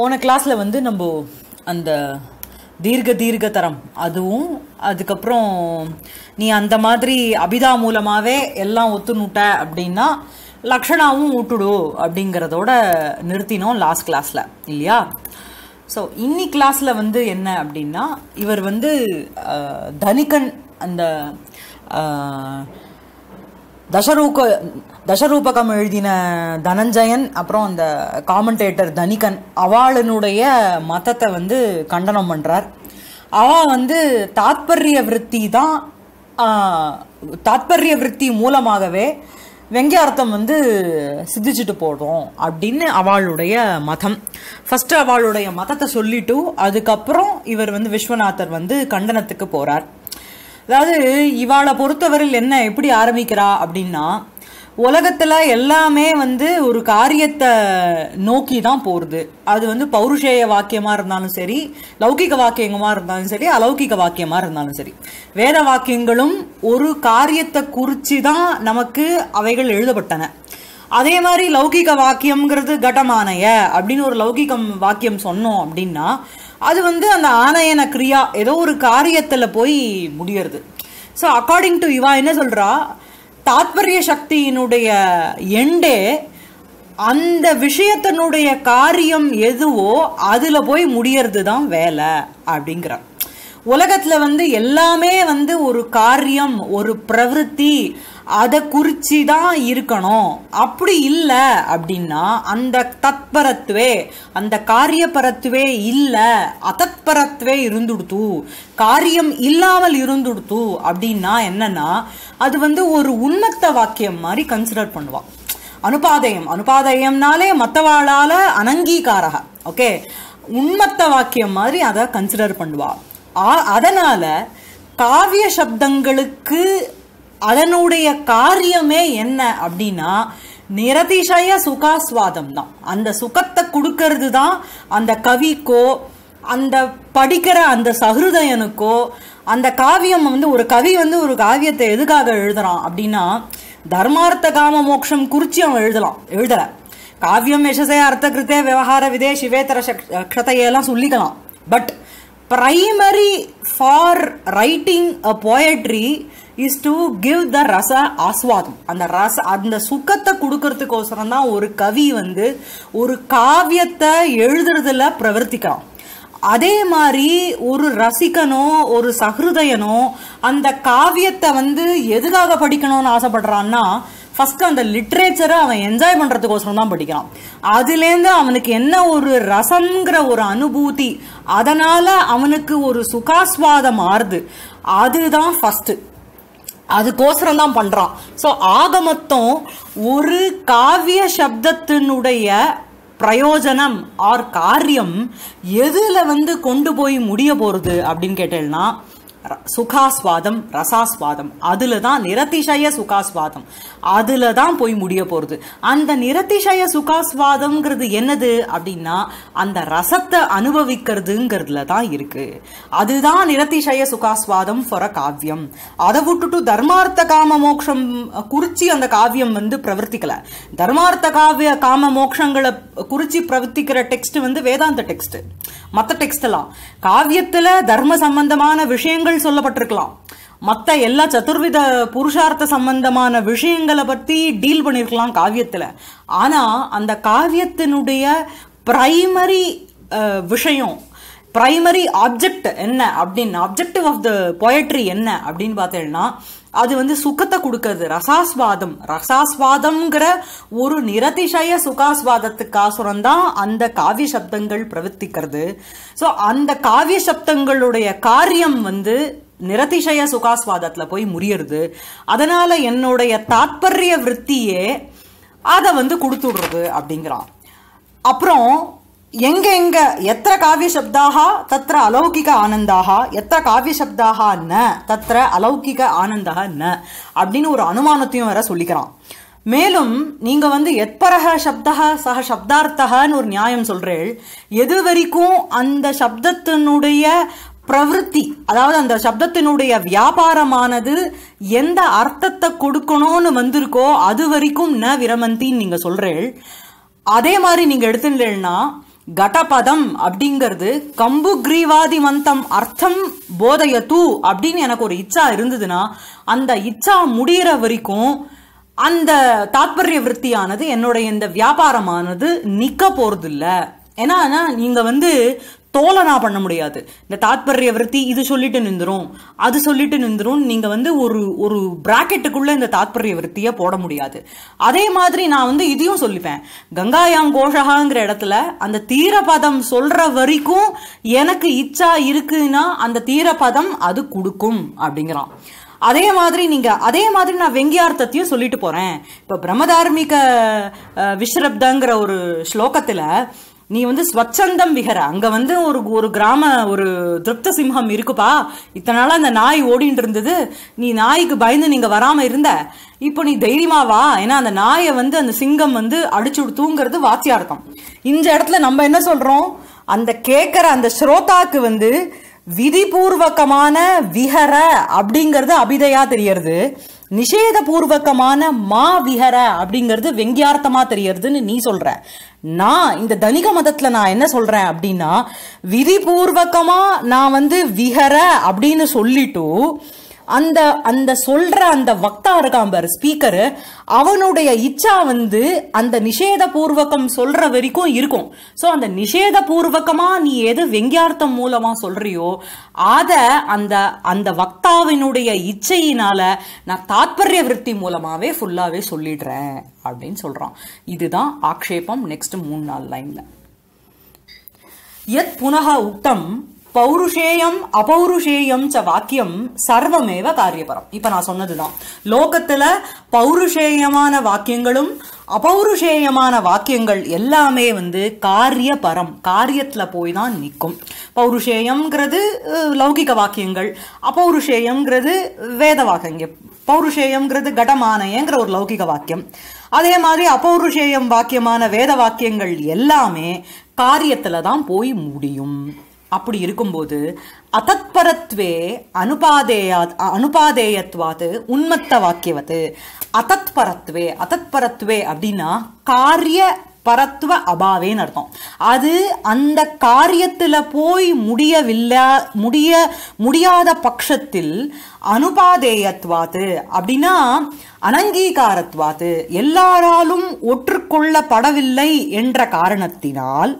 போன கிளாஸில் வந்து நம்ம அந்த தீர்க்க தீர்க்க தரம் அதுவும் அதுக்கப்புறம் நீ அந்த மாதிரி அபிதா மூலமாகவே எல்லாம் ஒத்துணுட்ட அப்படின்னா லக்ஷணாவும் ஊட்டுடு அப்படிங்கிறதோட நிறுத்தினோம் லாஸ்ட் கிளாஸில் இல்லையா ஸோ இன்னி கிளாஸில் வந்து என்ன அப்படின்னா இவர் வந்து தனிக்கன் அந்த தசரூக தசரூபகம் எழுதின தனஞ்சயன் அப்புறம் அந்த காமெண்டேட்டர் தனிகன் அவாளினுடைய மதத்தை வந்து கண்டனம் பண்ணுறார் அவள் வந்து தாத்பரிய விற்பி தான் தாத்பரிய விற்பி மூலமாகவே வெங்கார்த்தம் வந்து சித்திச்சுட்டு போடுறோம் அப்படின்னு அவளுடைய மதம் ஃபஸ்ட்டு அவளுடைய மதத்தை சொல்லிட்டு அதுக்கப்புறம் இவர் வந்து விஸ்வநாதர் வந்து கண்டனத்துக்கு போகிறார் அதாவது இவாளை பொறுத்தவரையில் என்ன எப்படி ஆரம்பிக்கிறா அப்படின்னா உலகத்தில் எல்லாமே வந்து ஒரு காரியத்தை நோக்கி தான் போகிறது அது வந்து பௌருஷேய வாக்கியமாக இருந்தாலும் சரி லௌகிக வாக்கியமாக இருந்தாலும் சரி அலௌகிக வாக்கியமாக இருந்தாலும் சரி வேத வாக்கியங்களும் ஒரு காரியத்தை குறித்து தான் நமக்கு அவைகள் எழுதப்பட்டன அதே மாதிரி லௌகிக வாக்கியம்ங்கிறது கடமானைய அப்படின்னு ஒரு லௌகிகம் வாக்கியம் சொன்னோம் அப்படின்னா அது வந்து அந்த ஆனயன கிரியா ஏதோ ஒரு காரியத்தில் போய் முடியறது ஸோ அக்கார்டிங் டு இவா என்ன சொல்கிறா தாத்பரிய சக்தியினுடைய எண்டே அந்த விஷயத்தினுடைய காரியம் எதுவோ அதில் போய் முடியறது தான் வேலை அப்படிங்கிறான் உலகத்தில் வந்து எல்லாமே வந்து ஒரு காரியம் ஒரு பிரவருத்தி அதை குறித்து தான் இருக்கணும் அப்படி இல்லை அப்படின்னா அந்த தத்பரத்துவே அந்த காரியபரத்துவே இல்லை அதத்பரத்துவே இருந்துடுத்து காரியம் இல்லாமல் இருந்துடுத்து அப்படின்னா என்னன்னா அது வந்து ஒரு உண்மத்த வாக்கியம் மாதிரி கன்சிடர் பண்ணுவான் அனுபாதயம் அனுபாதயம்னாலே மற்றவாளால் அனங்கீகாரக ஓகே உண்மத்த வாக்கியம் மாதிரி அதை கன்சிடர் பண்ணுவாள் அதனால காவிய சப்தங்களுக்கு அதனுடைய காரியமே என்ன அப்படின்னா நிரதிசய சுகாஸ்வாதம் தான் அந்த சுகத்தை கொடுக்கறது தான் அந்த கவிக்கோ அந்த படிக்கிற அந்த சஹிருதயனுக்கோ அந்த காவியம் வந்து ஒரு கவி வந்து ஒரு காவியத்தை எதுக்காக எழுதுறான் அப்படின்னா தர்மார்த்த காம மோட்சம் குறித்து அவன் எழுதலாம் எழுதலை காவியம் யசசே கிருத்தே விவகார விதே சிவேத்தர க்ஷதையெல்லாம் சொல்லிக்கலாம் but primary for writing a poetry is to give the ரச ஆஸ்வாதம் அந்த ரச அந்த சுக்கத்தை கொடுக்கறதுக்கோசரம் தான் ஒரு கவி வந்து ஒரு காவியத்தை எழுதுறதுல பிரவர்த்திக்கலாம் அதே மாதிரி ஒரு ரசிகனோ ஒரு சஹிருதயனோ அந்த காவியத்தை வந்து எதுக்காக படிக்கணும்னு ஆசைப்படுறான்னா ஃபஸ்ட்டு அந்த லிட்ரேச்சரை அவன் என்ஜாய் பண்ணுறதுக்கோசரம் தான் படிக்கிறான் அதுலேருந்து அவனுக்கு என்ன ஒரு ரசங்கிற ஒரு அனுபூதி அதனால் அவனுக்கு ஒரு சுகாஸ்வாதம் ஆறுது அதுதான் ஃபஸ்ட்டு அதுக்கோசரம் தான் பண்ணுறான் ஸோ ஆக மொத்தம் ஒரு காவிய சப்தத்தினுடைய பிரயோஜனம் ஆர் காரியம் எதில் வந்து கொண்டு போய் முடிய போகிறது அப்படின்னு கேட்டேன்னா சுகாஸ்வாதம் ரசாஸ்வாதம் அதில் தான் நிரத்திஷய சுகாஸ்வாதம் அதில் தான் போய் முடிய போகிறது அந்த நிரதிஷய சுகாஸ்வாதம்ங்கிறது என்னது அப்படின்னா அந்த ரசத்தை அனுபவிக்கிறதுங்கிறதுல தான் இருக்குது அதுதான் நிரதிஷய சுகாஸ்வாதம் ஃபார் அ காவியம் அதை விட்டுட்டு தர்மார்த்த காம மோக்ஷம் குறித்து அந்த காவியம் வந்து பிரவர்த்திக்கலை தர்மார்த்த காவிய காம மோக்ஷங்களை குறித்து பிரவர்த்திக்கிற டெக்ஸ்ட் வந்து வேதாந்த டெக்ஸ்ட் மற்ற டெக்ஸ்ட் எல்லாம் காவியத்தில் தர்ம சம்பந்தமான விஷயங்கள் அர்த்தங்கள் சொல்லப்பட்டிருக்கலாம் மற்ற எல்லா சதுர்வித புருஷார்த்த சம்பந்தமான விஷயங்களை பற்றி டீல் பண்ணியிருக்கலாம் காவியத்தில் ஆனால் அந்த காவியத்தினுடைய பிரைமரி விஷயம் ப்ரைமரி ஆப்ஜெக்ட் என்ன அப்படின்னு ஆப்ஜெக்டிவ் ஆஃப் த பொயட்ரி என்ன அப்படின்னு பார்த்தேன்னா அது வந்து சுகத்தை கொடுக்கறது ரசாஸ்வாதம் ரசாஸ்வாதம்ங்கிற ஒரு நிரதிசய சுகாஸ்வாதத்துக்காசுரம் தான் அந்த காவிய சப்தங்கள் பிரவர்த்திக்கிறது ஸோ அந்த காவிய சப்தங்களுடைய காரியம் வந்து நிரதிசய சுகாஸ்வாதத்தில் போய் முறியறது அதனால என்னுடைய தாற்பரிய விற்த்தியே அதை வந்து கொடுத்துடுறது அப்படிங்கிறான் அப்புறம் எத்தனை காவிய சப்தாக தத்திர அலௌகிக ஆனந்தாக காவிய சப்தாக ந தத்திர அலௌகிக ஆனந்தாக ந அப்படின்னு ஒரு அனுமானத்தையும் வேற சொல்லிக்கிறான் மேலும் நீங்க வந்து எத்பரக சப்தக சக சப்தார்த்தகன்னு ஒரு நியாயம் சொல்றேள் எது வரைக்கும் அந்த சப்தத்தினுடைய பிரவருத்தி அதாவது அந்த சப்தத்தினுடைய வியாபாரமானது எந்த அர்த்தத்தை கொடுக்கணும்னு வந்திருக்கோ அது வரைக்கும் ந விரமந்தின்னு நீங்க சொல்றேள் அதே மாதிரி நீங்க எடுத்துட்டேன்னா கடபதம் அப்படிங்கிறது கம்பு கிரீவாதி மந்தம் அர்த்தம் போதையத்து அப்படின்னு எனக்கு ஒரு இச்சா இருந்ததுன்னா அந்த இச்சா முடிகிற வரைக்கும் அந்த தாத்பரிய விற்பியானது என்னுடைய இந்த வியாபாரமானது நிற்க போகிறதில்ல ஏன்னா நீங்கள் வந்து தோலனா பண்ண முடியாது இந்த தாத்பரிய விருத்தி இது சொல்லிட்டு நின்றுரும் அது சொல்லிட்டு நின்றுரும் நீங்கள் வந்து ஒரு ஒரு பிராக்கெட்டுக்குள்ள இந்த தாத்பரிய விருத்தியை போட முடியாது அதே மாதிரி நான் வந்து இதையும் சொல்லிப்பேன் கங்காயாம் கோஷகாங்கிற இடத்துல அந்த தீரபதம் சொல்கிற வரைக்கும் எனக்கு இச்சா இருக்குன்னா அந்த தீரபதம் அது கொடுக்கும் அப்படிங்கிறான் அதே மாதிரி நீங்கள் அதே மாதிரி நான் வெங்கியார்த்தத்தையும் சொல்லிட்டு போகிறேன் இப்போ பிரம்மதார்மிக விஸ்ரப்தங்கிற ஒரு ஸ்லோகத்தில் நீ வந்து ஸ்வச்சந்தம் விகர அங்க வந்து ஒரு ஒரு கிராம ஒரு திருப்த சிம்ஹம் இருக்குப்பா இத்தனை நாளா அந்த நாய் ஓடிட்டு இருந்தது நீ நாய்க்கு பயந்து நீங்க வராம இருந்த இப்போ நீ தைரியமாவா வா ஏன்னா அந்த நாயை வந்து அந்த சிங்கம் வந்து அடிச்சு தூங்குறது வாத்தியார்த்தம் இந்த இடத்துல நம்ம என்ன சொல்றோம் அந்த கேட்கிற அந்த ஸ்ரோதாக்கு வந்து விதிபூர்வகமான விகர அப்படிங்கிறது அபிதையா தெரியறது நிஷேதபூர்வகமான மா விஹர அப்படிங்கிறது வெங்கியார்த்தமா தெரியறதுன்னு நீ சொல்ற நான் இந்த தனிக மதத்துல நான் என்ன சொல்றேன் அப்படின்னா விதிபூர்வகமா நான் வந்து விஹர அப்படின்னு சொல்லிட்டு அந்த அந்த சொல்ற அந்த வக்தா இருக்கான் பாரு ஸ்பீக்கரு அவனுடைய இச்சா வந்து அந்த நிஷேத பூர்வகம் சொல்ற வரைக்கும் இருக்கும் ஸோ அந்த நிஷேத பூர்வகமா நீ எது வெங்கியார்த்தம் மூலமா சொல்றியோ அத அந்த அந்த வக்தாவினுடைய இச்சையினால நான் தாத்பரிய விருத்தி மூலமாவே ஃபுல்லாவே சொல்லிடுறேன் அப்படின்னு சொல்றான் இதுதான் ஆக்ஷேபம் நெக்ஸ்ட் மூணு நாள் லைன்ல எத் புனக உத்தம் பௌருஷேயம் அபௌருஷேயம் ச வாக்கியம் சர்வமேவ காரியபரம் இப்போ நான் சொன்னதுதான் லோகத்தில் பௌருஷேயமான வாக்கியங்களும் அபௌருஷேயமான வாக்கியங்கள் எல்லாமே வந்து காரியபரம் காரியத்தில் போய் தான் நிற்கும் பௌருஷேயம்ங்கிறது லௌகிக வாக்கியங்கள் அபௌருஷேயம்ங்கிறது வேத வாக்கியம் பௌருஷேயம்ங்கிறது கடமானயங்கிற ஒரு லௌகிக வாக்கியம் அதே மாதிரி அபௌருஷேயம் வாக்கியமான வேத வாக்கியங்கள் எல்லாமே காரியத்தில் தான் போய் முடியும் அப்படி இருக்கும்போது அதத்பரத்வே அனுபாதேயா அனுபாதேயத்வாது உண்மத்த வாக்கியவது அதத்பரத்வே அதத்பரத்வே அப்படின்னா காரிய பரத்துவ அபாவேன்னு அர்த்தம் அது அந்த காரியத்தில் போய் முடியவில்லை முடிய முடியாத பட்சத்தில் அனுபாதேயத்வாத்து அப்படின்னா அனங்கீகாரத்வாத்து எல்லாராலும் ஒற்றுக்கொள்ளப்படவில்லை என்ற காரணத்தினால்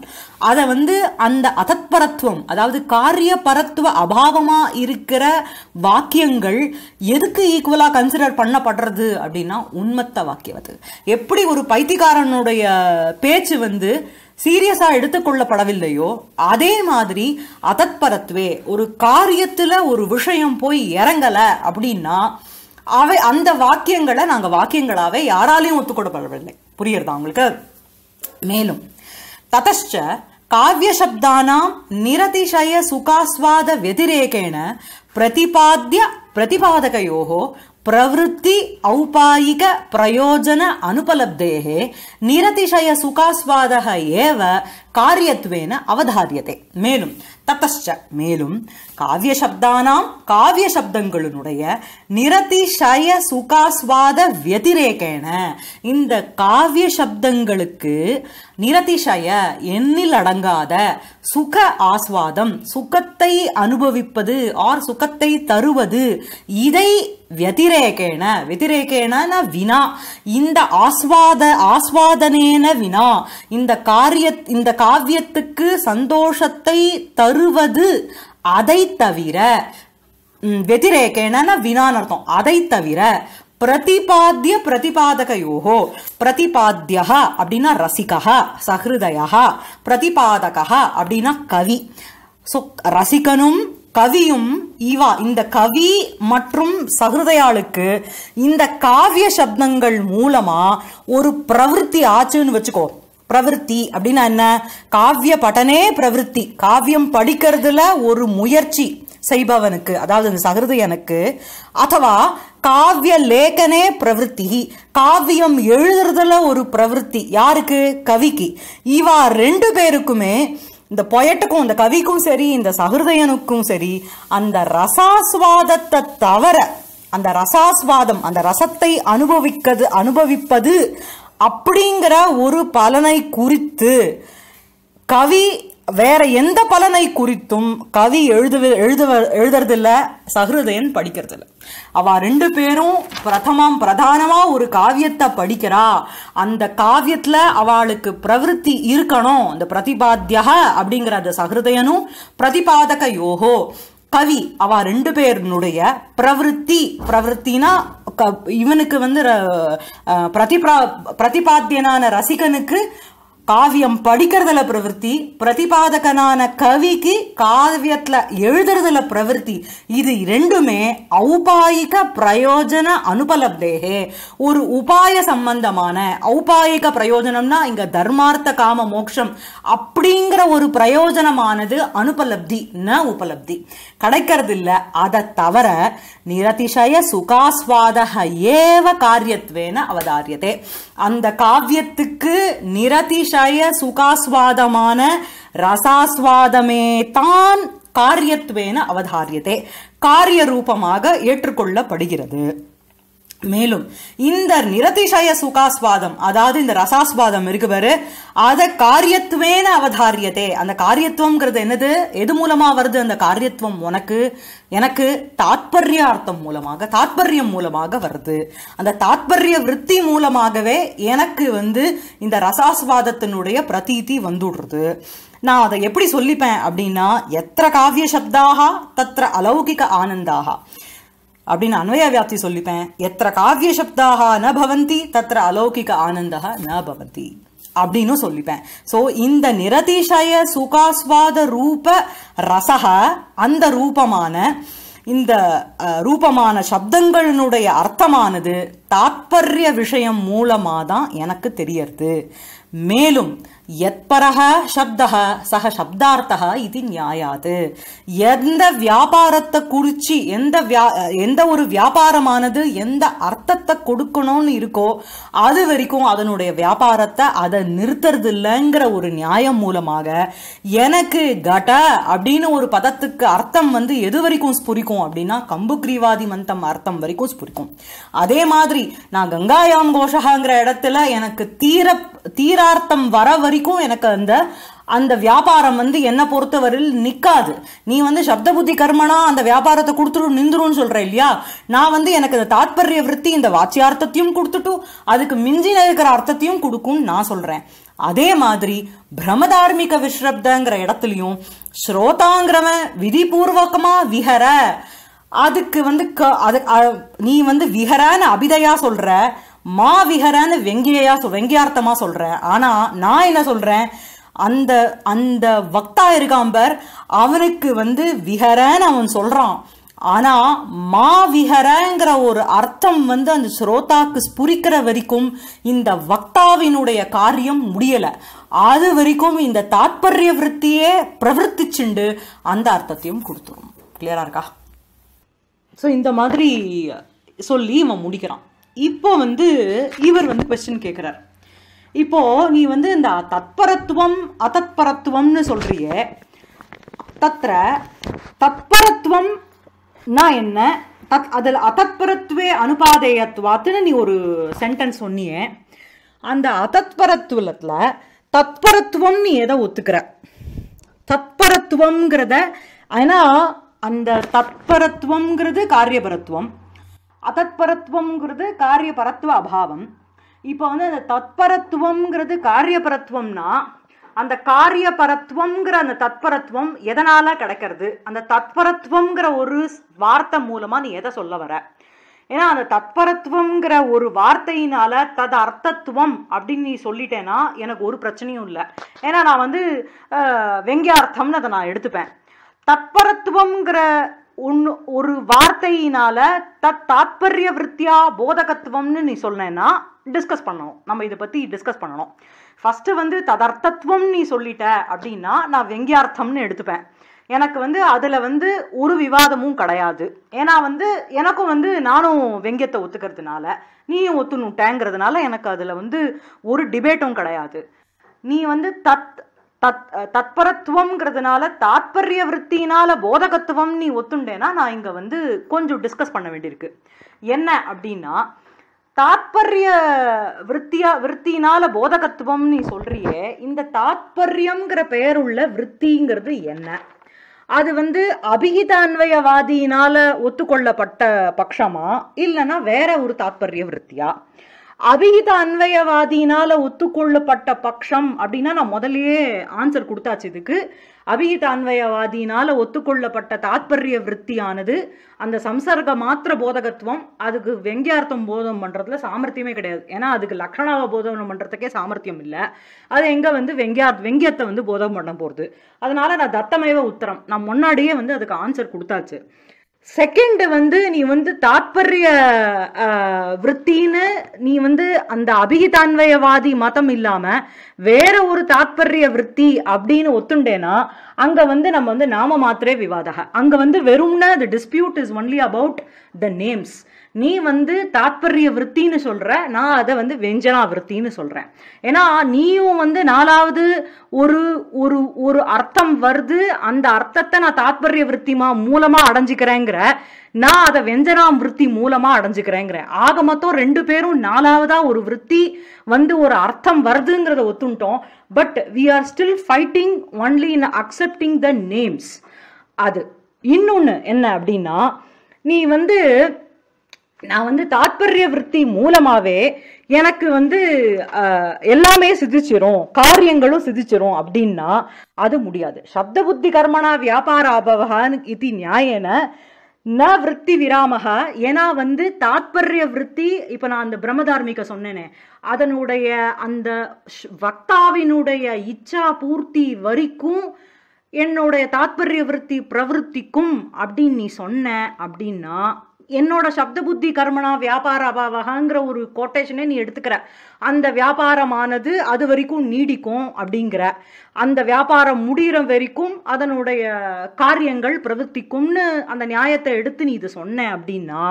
அதை வந்து அந்த அதத்பரத்துவம் அதாவது காரிய பரத்துவ அபாவமாக இருக்கிற வாக்கியங்கள் எதுக்கு ஈக்குவலாக கன்சிடர் பண்ணப்படுறது அப்படின்னா உண்மத்த வாக்கியம் அது எப்படி ஒரு பைத்திகாரனுடைய பேச்சு வந்து சீரியஸாக எடுத்துக்கொள்ளப்படவில்லையோ அதே மாதிரி அதத்பரத்வே ஒரு காரியத்தில் ஒரு விஷயம் போய் இறங்கலை அப்படின்னா அவை அந்த வாக்கியங்களை நாங்கள் வாக்கியங்களாகவே யாராலையும் ஒத்துக்கொள்ளப்படவில்லை புரியுறதா உங்களுக்கு மேலும் காவிய காவியசப்தானாம் நிரதிசய சுகாஸ்வாத வெதிரேகேன பிரதிபாத்திய பிரதிபாதகையோகோ प्रवृत्ति औपायिकप्रयोजन अनुपलब्धेः निरतिशयसुखास्वादः एव कार्यत्वेन अवधार्यते मेलुम् ततश्च मेलुम् காவிய சப்தானாம் காவிய சப்தங்களுடைய நிரதிசய சுகாஸ்வாத வெதிரேகேன இந்த காவிய சப்தங்களுக்கு நிரதிசய எண்ணில் அடங்காத சுக ஆஸ்வாதம் சுகத்தை அனுபவிப்பது ஆர் சுகத்தை தருவது இதை வெதிரேகேன வெதிரேகேன வினா இந்த ஆஸ்வாத ஆஸ்வாதனேன வினா இந்த காரிய இந்த காவியத்துக்கு சந்தோஷத்தை தருவது அதை தவிர வெதிரேகேன வினான் அர்த்தம் அதை தவிர பிரதிபாத்திய பிரதிபாதகையோகோ பிரதிபாத்தியா அப்படின்னா ரசிகா சஹிருதயா பிரதிபாதகா அப்படின்னா கவி ஸோ ரசிகனும் கவியும் இவா இந்த கவி மற்றும் சகிருதையாளுக்கு இந்த காவிய சப்தங்கள் மூலமா ஒரு பிரவருத்தி ஆச்சுன்னு வச்சுக்கோ பிரவருத்தி அப்படின்னா என்ன காவிய படனே பிரவருத்தி காவியம் படிக்கிறதுல ஒரு முயற்சி செய்பவனுக்கு அதாவது இந்த எனக்கு அதுவா காவிய லேகனே பிரவருத்தி காவியம் எழுதுறதுல ஒரு பிரவருத்தி யாருக்கு கவிக்கு இவா ரெண்டு பேருக்குமே இந்த பொயட்டுக்கும் இந்த கவிக்கும் சரி இந்த சகிருதயனுக்கும் சரி அந்த ரசாஸ்வாதத்தை தவிர அந்த ரசாஸ்வாதம் அந்த ரசத்தை அனுபவிக்கிறது அனுபவிப்பது அப்படிங்கிற ஒரு பலனை குறித்து கவி வேற எந்த பலனை குறித்தும் கவி எழுதுவ எழுதுவ எழுதுறதில்ல சஹிருதயன் படிக்கிறதில்ல அவ ரெண்டு பேரும் பிரதமம் பிரதானமா ஒரு காவியத்தை படிக்கிறா அந்த காவியத்துல அவளுக்கு பிரவருத்தி இருக்கணும் அந்த பிரதிபாத்தியா அப்படிங்கிற அந்த சஹிருதயனும் பிரதிபாதக யோகோ கவி அவ ரெண்டு பேருனுடைய பிரவருத்தி பிரவருத்தினா இவனுக்கு வந்து பிரதிபா பிரதிபாத்தியனான ரசிகனுக்கு காவியம் படிக்கிறதுல பிரவருத்தி பிரதிபாதகனான கவிக்கு காவியத்துல எழுதுறதுல பிரவருத்தி இது ரெண்டுமே ஔபாயிக பிரயோஜன அனுபலப்தேகே ஒரு உபாய சம்பந்தமான ஔபாயிக பிரயோஜனம்னா இங்க தர்மார்த்த காம மோட்சம் அப்படிங்கிற ஒரு பிரயோஜனமானது அனுபலப்தி ந உபலப்தி கிடைக்கிறது இல்ல அதை தவிர நிரதிசய சுகாஸ்வாதக ஏவ காரியத்வேன அவதாரியதே அந்த காவியத்துக்கு நிரதிஷய சுகாஸ்வாதமான ரசாஸ்வாதமே தான் காரியத்துவேன அவதாரியதே காரிய ரூபமாக ஏற்றுக்கொள்ளப்படுகிறது மேலும் இந்த நிரதிசய சுகாஸ்வாதம் அதாவது இந்த ரசாஸ்வாதம் இருக்கு பாரு அதை காரியத்துவேன அவதாரியதே அந்த காரியத்துவம்ங்கிறது என்னது எது மூலமா வருது அந்த காரியத்துவம் உனக்கு எனக்கு தாற்பயார்த்தம் மூலமாக தாற்பயம் மூலமாக வருது அந்த தாற்பய விற்பி மூலமாகவே எனக்கு வந்து இந்த ரசாஸ்வாதத்தினுடைய பிரதீதி வந்துடுறது நான் அதை எப்படி சொல்லிப்பேன் அப்படின்னா எத்த காவிய சப்தாகா தத்த அலௌகிக ஆனந்தாகா அப்படின்னு அன்வய வியாப்தி சொல்லிப்பேன் எத்த காவிய சப்தாக ந பவந்தி தத்த அலௌகிக ஆனந்தா ந பவந்தி அப்படின்னு சொல்லிப்பேன் ஸோ இந்த நிரதிஷய சுகாஸ்வாத ரூப ரசக அந்த ரூபமான இந்த ரூபமான சப்தங்களினுடைய அர்த்தமானது தாற்பய விஷயம் மூலமாக தான் எனக்கு தெரியறது மேலும் எத்பரக சப்தக சக சப்தார்த்தக இது நியாயாது எந்த வியாபாரத்தை குறித்து எந்த வியா எந்த ஒரு வியாபாரமானது எந்த அர்த்தத்தை கொடுக்கணும்னு இருக்கோ அது வரைக்கும் அதனுடைய வியாபாரத்தை அதை நிறுத்துறது இல்லைங்கிற ஒரு நியாயம் மூலமாக எனக்கு கட அப்படின்னு ஒரு பதத்துக்கு அர்த்தம் வந்து எது வரைக்கும் ஸ்புரிக்கும் அப்படின்னா கம்பு கிரீவாதி மந்தம் அர்த்தம் வரைக்கும் ஸ்புரிக்கும் அதே மாதிரி நான் கங்காயாம் கோஷகாங்கிற இடத்துல எனக்கு தீர தீரார்த்தம் வர வரைக்கும் வரைக்கும் எனக்கு அந்த அந்த வியாபாரம் வந்து என்னை பொறுத்தவரையில் நிற்காது நீ வந்து சப்த புத்தி கர்மனா அந்த வியாபாரத்தை கொடுத்துட்டு நின்றுடும் சொல்கிற இல்லையா நான் வந்து எனக்கு இந்த தாத்பரிய விற்பி இந்த வாச்சியார்த்தத்தையும் கொடுத்துட்டும் அதுக்கு மிஞ்சின இருக்கிற அர்த்தத்தையும் கொடுக்கும்னு நான் சொல்கிறேன் அதே மாதிரி பிரமதார்மிக விஸ்ரப்தங்கிற இடத்துலையும் ஸ்ரோதாங்கிறவன் விதிபூர்வகமாக விஹர அதுக்கு வந்து க அது நீ வந்து விஹரான்னு அபிதையா சொல்கிற மாவிகரன்னு வெங்கியா வெங்கியார்த்தமா சொல்றேன் ஆனா நான் என்ன சொல்றேன் அந்த அந்த வக்தா இருக்காம்பர் அவனுக்கு வந்து விஹரன்னு அவன் சொல்றான் ஆனா மா விஹரங்கிற ஒரு அர்த்தம் வந்து அந்த ஸ்ரோதாக்கு ஸ்புரிக்கிற வரைக்கும் இந்த வக்தாவினுடைய காரியம் முடியல அது வரைக்கும் இந்த தாத்பரிய விற்த்தியே பிரவர்த்திச்சுண்டு அந்த அர்த்தத்தையும் கொடுத்துரும் கிளியரா இருக்கா ஸோ இந்த மாதிரி சொல்லி இவன் முடிக்கிறான் இப்போ வந்து இவர் வந்து கொஸ்டின் கேட்குறார் இப்போ நீ வந்து இந்த தத்பரத்துவம் அதத்பரத்துவம்னு சொல்றிய தத்ர தத்பரத்துவம் நான் என்ன தத் அதில் அதத்பரத்துவே அனுபாதேயத்துவாத்துன்னு நீ ஒரு சென்டென்ஸ் சொன்னியே அந்த அதத்பரத்துவத்தில் தத்பரத்துவம் நீ எதை ஒத்துக்கிற தத்பரத்துவம்ங்கிறத ஏன்னா அந்த தத்பரத்துவம்ங்கிறது காரியபரத்துவம் அதத்பரத்துவங்கிறது காரியபரத்துவ அபாவம் இப்போ வந்து அந்த தத்பரத்துவங்கிறது காரியபரத்துவம்னா அந்த காரியபரத்துவங்கிற அந்த தத்பரத்துவம் எதனால் கிடைக்கிறது அந்த தத்பரத்துவங்கிற ஒரு வார்த்தை மூலமாக நீ எதை சொல்ல வர ஏன்னா அந்த தத்பரத்துவங்கிற ஒரு வார்த்தையினால தது அர்த்தத்துவம் அப்படின்னு நீ சொல்லிட்டேன்னா எனக்கு ஒரு பிரச்சனையும் இல்லை ஏன்னா நான் வந்து வெங்கியார்த்தம்னு அதை நான் எடுத்துப்பேன் தத்பரத்துவங்கிற உன் ஒரு வார்த்தையினால தத் தாத்பரிய விற்த்தியா போதகத்துவம்னு நீ சொன்னேன்னா டிஸ்கஸ் பண்ணணும் நம்ம இதை பற்றி டிஸ்கஸ் பண்ணணும் ஃபஸ்ட்டு வந்து ததர்த்தத்துவம் நீ சொல்லிட்ட அப்படின்னா நான் வெங்கியார்த்தம்னு எடுத்துப்பேன் எனக்கு வந்து அதில் வந்து ஒரு விவாதமும் கிடையாது ஏன்னா வந்து எனக்கும் வந்து நானும் வெங்கியத்தை ஒத்துக்கிறதுனால நீயும் ஒத்துணுட்டேங்கிறதுனால எனக்கு அதில் வந்து ஒரு டிபேட்டும் கிடையாது நீ வந்து தத் தத் தத்பரத்துவம்ங்கிறதுனால தாத்பரிய விற்த்தியினால போதகத்துவம் நீ ஒத்துண்டேனா நான் இங்கே வந்து கொஞ்சம் டிஸ்கஸ் பண்ண வேண்டியிருக்கு என்ன அப்படின்னா தாத்பரிய விற்த்தியா விற்த்தியினால போதகத்துவம் நீ சொல்றியே இந்த தாத்பரியம்ங்கிற பெயருள்ள விற்த்திங்கிறது என்ன அது வந்து அபிகித அன்வயவாதியினால ஒத்துக்கொள்ளப்பட்ட பட்சமா இல்லைன்னா வேற ஒரு தாத்பரிய விற்த்தியா அபிகித அன்வயவாதியினால ஒத்துக்கொள்ளப்பட்ட பட்சம் அப்படின்னா நான் முதலேயே ஆன்சர் கொடுத்தாச்சு இதுக்கு அபிகித அன்வயவாதியினால ஒத்துக்கொள்ளப்பட்ட தாத்பரிய விற்த்தியானது அந்த சம்சர்க மாத்திர போதகத்துவம் அதுக்கு வெங்கியார்த்தம் போதம் பண்றதுல சாமர்த்தியமே கிடையாது ஏன்னா அதுக்கு லக்ஷணாவ போதம் பண்றதுக்கே சாமர்த்தியம் இல்லை அது எங்க வந்து வெங்கியார் வெங்கியத்தை வந்து போதம் பண்ண போறது அதனால நான் தத்தமேவ உத்தரம் நான் முன்னாடியே வந்து அதுக்கு ஆன்சர் கொடுத்தாச்சு செகண்ட் வந்து நீ வந்து தாற்பரிய விற்த்தின்னு நீ வந்து அந்த அபிகிதான்வயவாதி மதம் இல்லாம வேற ஒரு தாற்பரிய விற்பி அப்படின்னு ஒத்துண்டேனா அங்க வந்து நம்ம வந்து நாம மாத்திரே விவாதக அங்க வந்து வெறும்னா the dispute is only about the names நீ வந்து தாத்பரிய விற்த்தின்னு சொல்ற நான் அதை வந்து வெஞ்சனா விற்த்தின்னு சொல்றேன் ஏன்னா நீயும் வந்து நாலாவது ஒரு ஒரு ஒரு அர்த்தம் வருது அந்த அர்த்தத்தை நான் தாத்பரிய விற்த்திமா மூலமா அடைஞ்சுக்கிறேங்கிற நான் அதை வெஞ்சனாம் விற்பி மூலமா அடைஞ்சுக்கிறேங்கிறேன் ஆக மொத்தம் ரெண்டு பேரும் நாலாவதா ஒரு விற்பி வந்து ஒரு அர்த்தம் வருதுங்கிறத ஒத்துட்டோம் but we are still fighting only in accepting the names அது இன்னொன்று என்ன அப்படின்னா நீ வந்து நான் வந்து தாற்பரிய விற்பி மூலமாவே எனக்கு வந்து எல்லாமே சிதிச்சிரும் காரியங்களும் சிதிச்சிரும் அப்படின்னா அது முடியாது சப்த புத்தி கர்மனா வியாபார அபவகான் இது நியாயன ந விற்பி விராமக ஏன்னா வந்து தாத்பரிய விற்பி இப்போ நான் அந்த பிரம்மதார்மிக சொன்னேனே அதனுடைய அந்த வக்தாவினுடைய இச்சா பூர்த்தி வரைக்கும் என்னுடைய தாத்பரிய விற்பி பிரவருத்திக்கும் அப்படின்னு நீ சொன்ன அப்படின்னா என்னோட சப்த புத்தி கர்மனா வியாபார அபாவகாங்கிற ஒரு கோட்டேஷனே நீ எடுத்துக்கிற அந்த வியாபாரமானது அது வரைக்கும் நீடிக்கும் அப்படிங்கிற அந்த வியாபாரம் முடிகிற வரைக்கும் அதனுடைய காரியங்கள் பிரவர்த்திக்கும்னு அந்த நியாயத்தை எடுத்து நீ இதை சொன்ன அப்படின்னா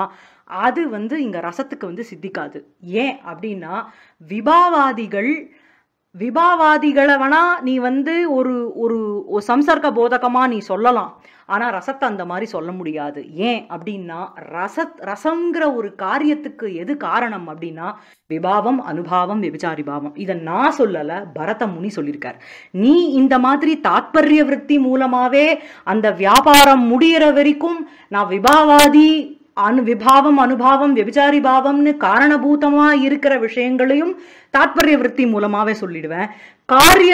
அது வந்து இங்கே ரசத்துக்கு வந்து சித்திக்காது ஏன் அப்படின்னா விபாவாதிகள் விபாவாதிகளவனா நீ வந்து ஒரு ஒரு சம்சர்க்க போதகமாக நீ சொல்லலாம் ஆனால் ரசத்தை அந்த மாதிரி சொல்ல முடியாது ஏன் அப்படின்னா ரசத் ரசங்கிற ஒரு காரியத்துக்கு எது காரணம் அப்படின்னா விபாவம் அனுபாவம் விபச்சாரி பாவம் இதை நான் சொல்லலை பரத முனி சொல்லியிருக்கார் நீ இந்த மாதிரி தாத்பரிய விற்பி மூலமாகவே அந்த வியாபாரம் முடிகிற வரைக்கும் நான் விபாவாதி அனுவிபாவம் அனுபாவம் வெபிச்சாரி பாவம்னு காரணபூதமா இருக்கிற விஷயங்களையும் தாத்பரிய விற்பி மூலமாவே சொல்லிடுவேன் காரிய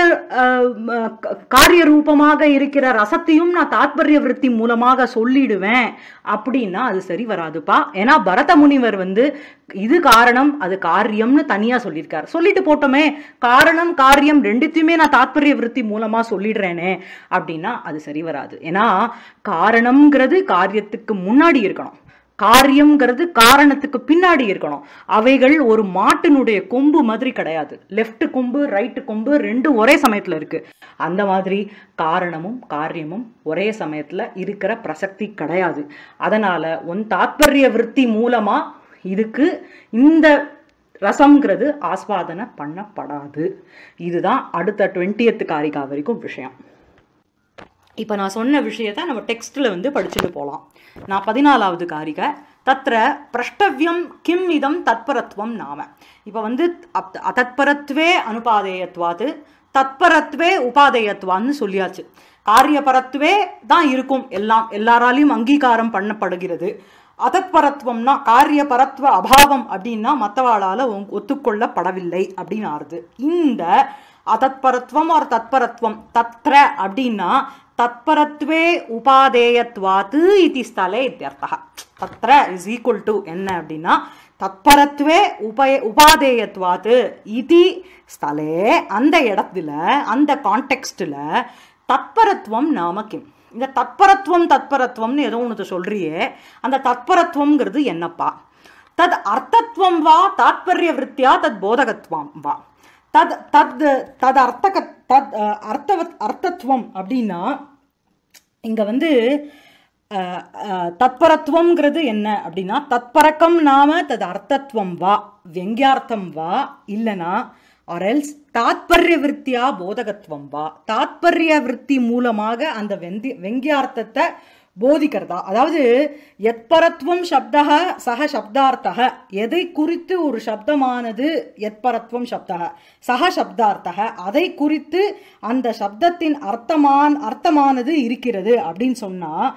காரிய ரூபமாக இருக்கிற ரசத்தையும் நான் தாத்பரிய விற்பி மூலமாக சொல்லிடுவேன் அப்படின்னா அது சரி வராதுப்பா ஏன்னா பரத முனிவர் வந்து இது காரணம் அது காரியம்னு தனியா சொல்லியிருக்காரு சொல்லிட்டு போட்டோமே காரணம் காரியம் ரெண்டுத்தையுமே நான் தாத்பரிய விற்பி மூலமா சொல்லிடுறேனே அப்படின்னா அது சரி வராது ஏன்னா காரணம்ங்கிறது காரியத்துக்கு முன்னாடி இருக்கணும் காரியம்ங்கிறது காரணத்துக்கு பின்னாடி இருக்கணும் அவைகள் ஒரு மாட்டினுடைய கொம்பு மாதிரி கிடையாது லெஃப்ட் கொம்பு ரைட்டு கொம்பு ரெண்டும் ஒரே சமயத்தில் இருக்கு அந்த மாதிரி காரணமும் காரியமும் ஒரே சமயத்தில் இருக்கிற பிரசக்தி கிடையாது அதனால உன் தாத்பரிய விற்பி மூலமா இதுக்கு இந்த ரசம்ங்கிறது ஆஸ்வாதனை பண்ணப்படாது இதுதான் அடுத்த டுவெண்ட்டியத்து காரிகா வரைக்கும் விஷயம் இப்போ நான் சொன்ன விஷயத்த நம்ம டெக்ஸ்ட்டில் வந்து படிச்சுட்டு போகலாம் நான் பதினாலாவது காரிக தத்திர பிரஷ்டவியம் கிம் இதம் தத்பரத்துவம் நாம இப்போ வந்து அதத்பரத்வே அனுபாதேயத்வாது தத்பரத்வே உபாதேயத்வான்னு சொல்லியாச்சு காரியபரத்துவே தான் இருக்கும் எல்லாம் எல்லாராலையும் அங்கீகாரம் பண்ணப்படுகிறது அதத்பரத்துவம்னா காரியபரத்துவ அபாவம் அப்படின்னா மற்றவாளால் ஒத்துக்கொள்ளப்படவில்லை அப்படின்னு ஆறுது இந்த அதத்பரத்துவம் ஒரு தத்பரத்துவம் தத்ர அப்படின்னா தத்பரத்வே உபாதேயத்வாத்து இது ஸ்தலே இத்தியர்த்தா தத்ர இஸ் ஈக்குவல் டு என்ன அப்படின்னா தத்பரத்வே உபய உபாதேயத்வாத்து இது ஸ்தலே அந்த இடத்துல அந்த கான்டெக்ஸ்டில் தத்பரத்துவம் நாமக்கிம் இந்த தத்பரத்துவம் தத்பரத்துவம்னு ஏதோ ஒன்று சொல்கிறியே அந்த தத்பரத்துவங்கிறது என்னப்பா தத் அர்த்தத்துவம் வா தாத்பரிய விற்த்தியா தத் போதகத்துவம் வா தத் தத் தத் அர்த்த தத் அர்த்தவ அர்த்தத்துவம் அப்படின்னா இங்கே வந்து தத்பரத்துவங்கிறது என்ன அப்படின்னா தத்பரக்கம் நாம தது அர்த்தத்துவம் வா வெங்கியார்த்தம் வா இல்லைனா ஆர்எல்ஸ் தாத்பரிய விற்த்தியா போதகத்துவம் வா தாத்பரிய விற்பி மூலமாக அந்த வெந்தி வெங்கியார்த்தத்தை போதிக்கிறதா அதாவது எத்பரத்துவம் சப்தக சக சப்தார்த்தக எதை குறித்து ஒரு சப்தமானது எத்பரத்துவம் சப்தக சக சப்தார்த்தக அதை குறித்து அந்த சப்தத்தின் அர்த்தமான் அர்த்தமானது இருக்கிறது அப்படின்னு சொன்னால்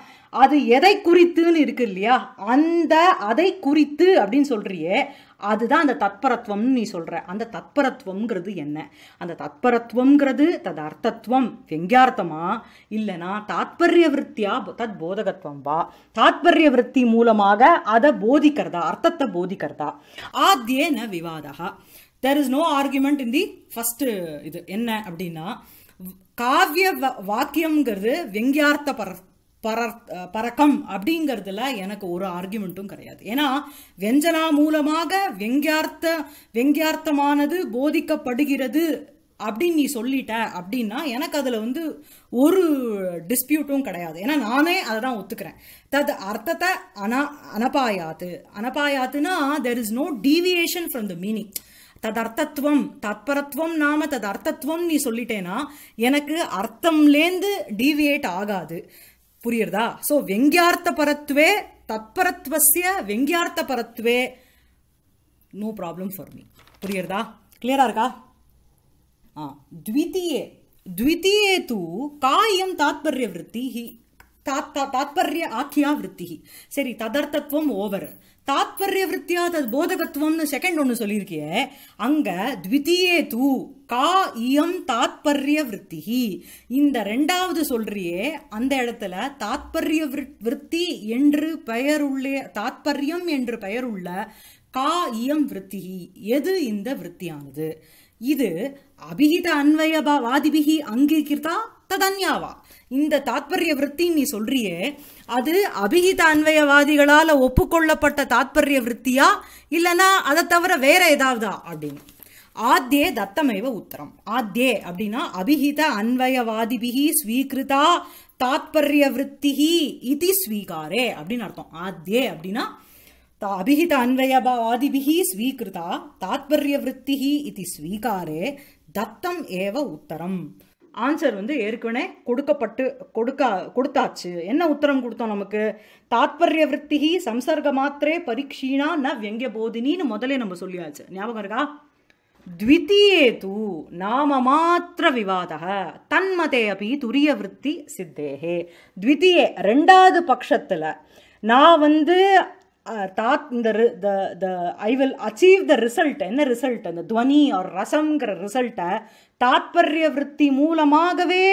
அது எதை குறித்துன்னு இருக்கு இல்லையா அந்த அதை குறித்து அப்படின்னு சொல்கிறியே அதுதான் அந்த தத்பரத்துவம்னு நீ சொல்கிற அந்த தத்பரத்துவம்ங்கிறது என்ன அந்த தத்பரத்துவம்ங்கிறது தத் அர்த்தத்துவம் வெங்கியார்த்தமா இல்லைனா தாத்பரிய விற்த்தியா தத் போதகத்துவம் வா தாத்பரிய விற்த்தி மூலமாக அதை போதிக்கிறதா அர்த்தத்தை போதிக்கிறதா ஆத்தியே ந விவாதா there is no argument in the first இது என்ன அப்படின்னா காவிய வாக்கியம்ங்கிறது வெங்கியார்த்த பர பர பறக்கம் அப்படிங்கிறதுல எனக்கு ஒரு ஆர்கியூமெண்ட்டும் கிடையாது ஏன்னா வெஞ்சனா மூலமாக வெங்கியார்த்த வெங்கியார்த்தமானது போதிக்கப்படுகிறது அப்படின்னு நீ சொல்லிட்ட அப்படின்னா எனக்கு அதில் வந்து ஒரு டிஸ்பியூட்டும் கிடையாது ஏன்னா நானே அதை தான் ஒத்துக்கிறேன் தத் அர்த்தத்தை அனா அனபாயாத்து அனபாயாத்துனா there is no deviation from the meaning ததர்த்தத்துவம் தத்பரத்துவம் நாம ததர்த்தத்துவம் நீ சொல்லிட்டேன்னா எனக்கு அர்த்தம்லேருந்து டீவியேட் ஆகாது புரியுறதா சோ வெங்கியார்த்த பரத்துவே தற்பரத்வசிய வெங்கியார்த்த பரத்துவே நோ ப்ராப்ளம் ஃபார் மீ புரியுறதா கிளியரா இருக்கா ஆ த்விதீயே த்விதீயே தூ காயம் தாத்பரிய விருத்தி தாத்பரிய ஆக்கியா விருத்தி சரி ததர்த்தத்துவம் ஓவர் தாத்பரிய விருத்தியா தத் போதகத்துவம்னு செகண்ட் ஒன்று சொல்லியிருக்கியே அங்கே த்விதியே தூ கா இயம் தாத்பரிய விற்த்திகி இந்த ரெண்டாவது சொல்றியே அந்த இடத்துல தாத்பரிய விருத்தி என்று பெயருள்ளே தாத்பரியம் என்று பெயருள்ள கா இயம் விற்த்திகி எது இந்த விருத்தியானது இது அபிஹித அன்வயபா வாதிபிகி அங்கீகிருதா ததன்யாவா இந்த தாத்பரிய விற்பி நீ சொல்றியே அது அபிஹித அன்வயவாதிகளால ஒப்புக்கொள்ளப்பட்ட தாத்பரிய விற்த்தியா இல்லனா அதை தவிர வேற ஏதாவதா அப்படின்னு ஆத்தியே தத்தமேவ உத்தரம் ஆத்தியே அப்படின்னா அபிஹித அன்வயவாதிபிகி ஸ்வீகிருதா தாத்பரிய விற்த்திகி இது ஸ்வீகாரே அப்படின்னு அர்த்தம் ஆத்தியே அப்படின்னா அபிஹித அன்வயவாதிபிகி ஸ்வீகிருதா தாத்பரிய விற்த்திகி இது ஸ்வீகாரே தத்தம் ஏவ உத்தரம் ஆன்சர் வந்து ஏற்கனவே கொடுக்கப்பட்டு கொடுக்கா கொடுத்தாச்சு என்ன உத்தரம் கொடுத்தோம் நமக்கு தாத்பரிய விற்த்திகி சம்சர்க மாத்திரே பரீட்சீனா ந வெங்கிய போதினின்னு முதலே நம்ம சொல்லியாச்சு ஞாபகம் இருக்கா மாத்திர तु தன்மதே तन्मते துரிய துரியவிருத்தி சித்தேகே द्वितीये ரெண்டாவது பட்சத்தில் நான் வந்து தாத் இந்த the I will achieve the result என்ன ரிசல்ட் அந்த துவனி ஆர் ரசம்ங்கிற ரிசல்ட்டை தாத்பரிய விற்பி மூலமாகவே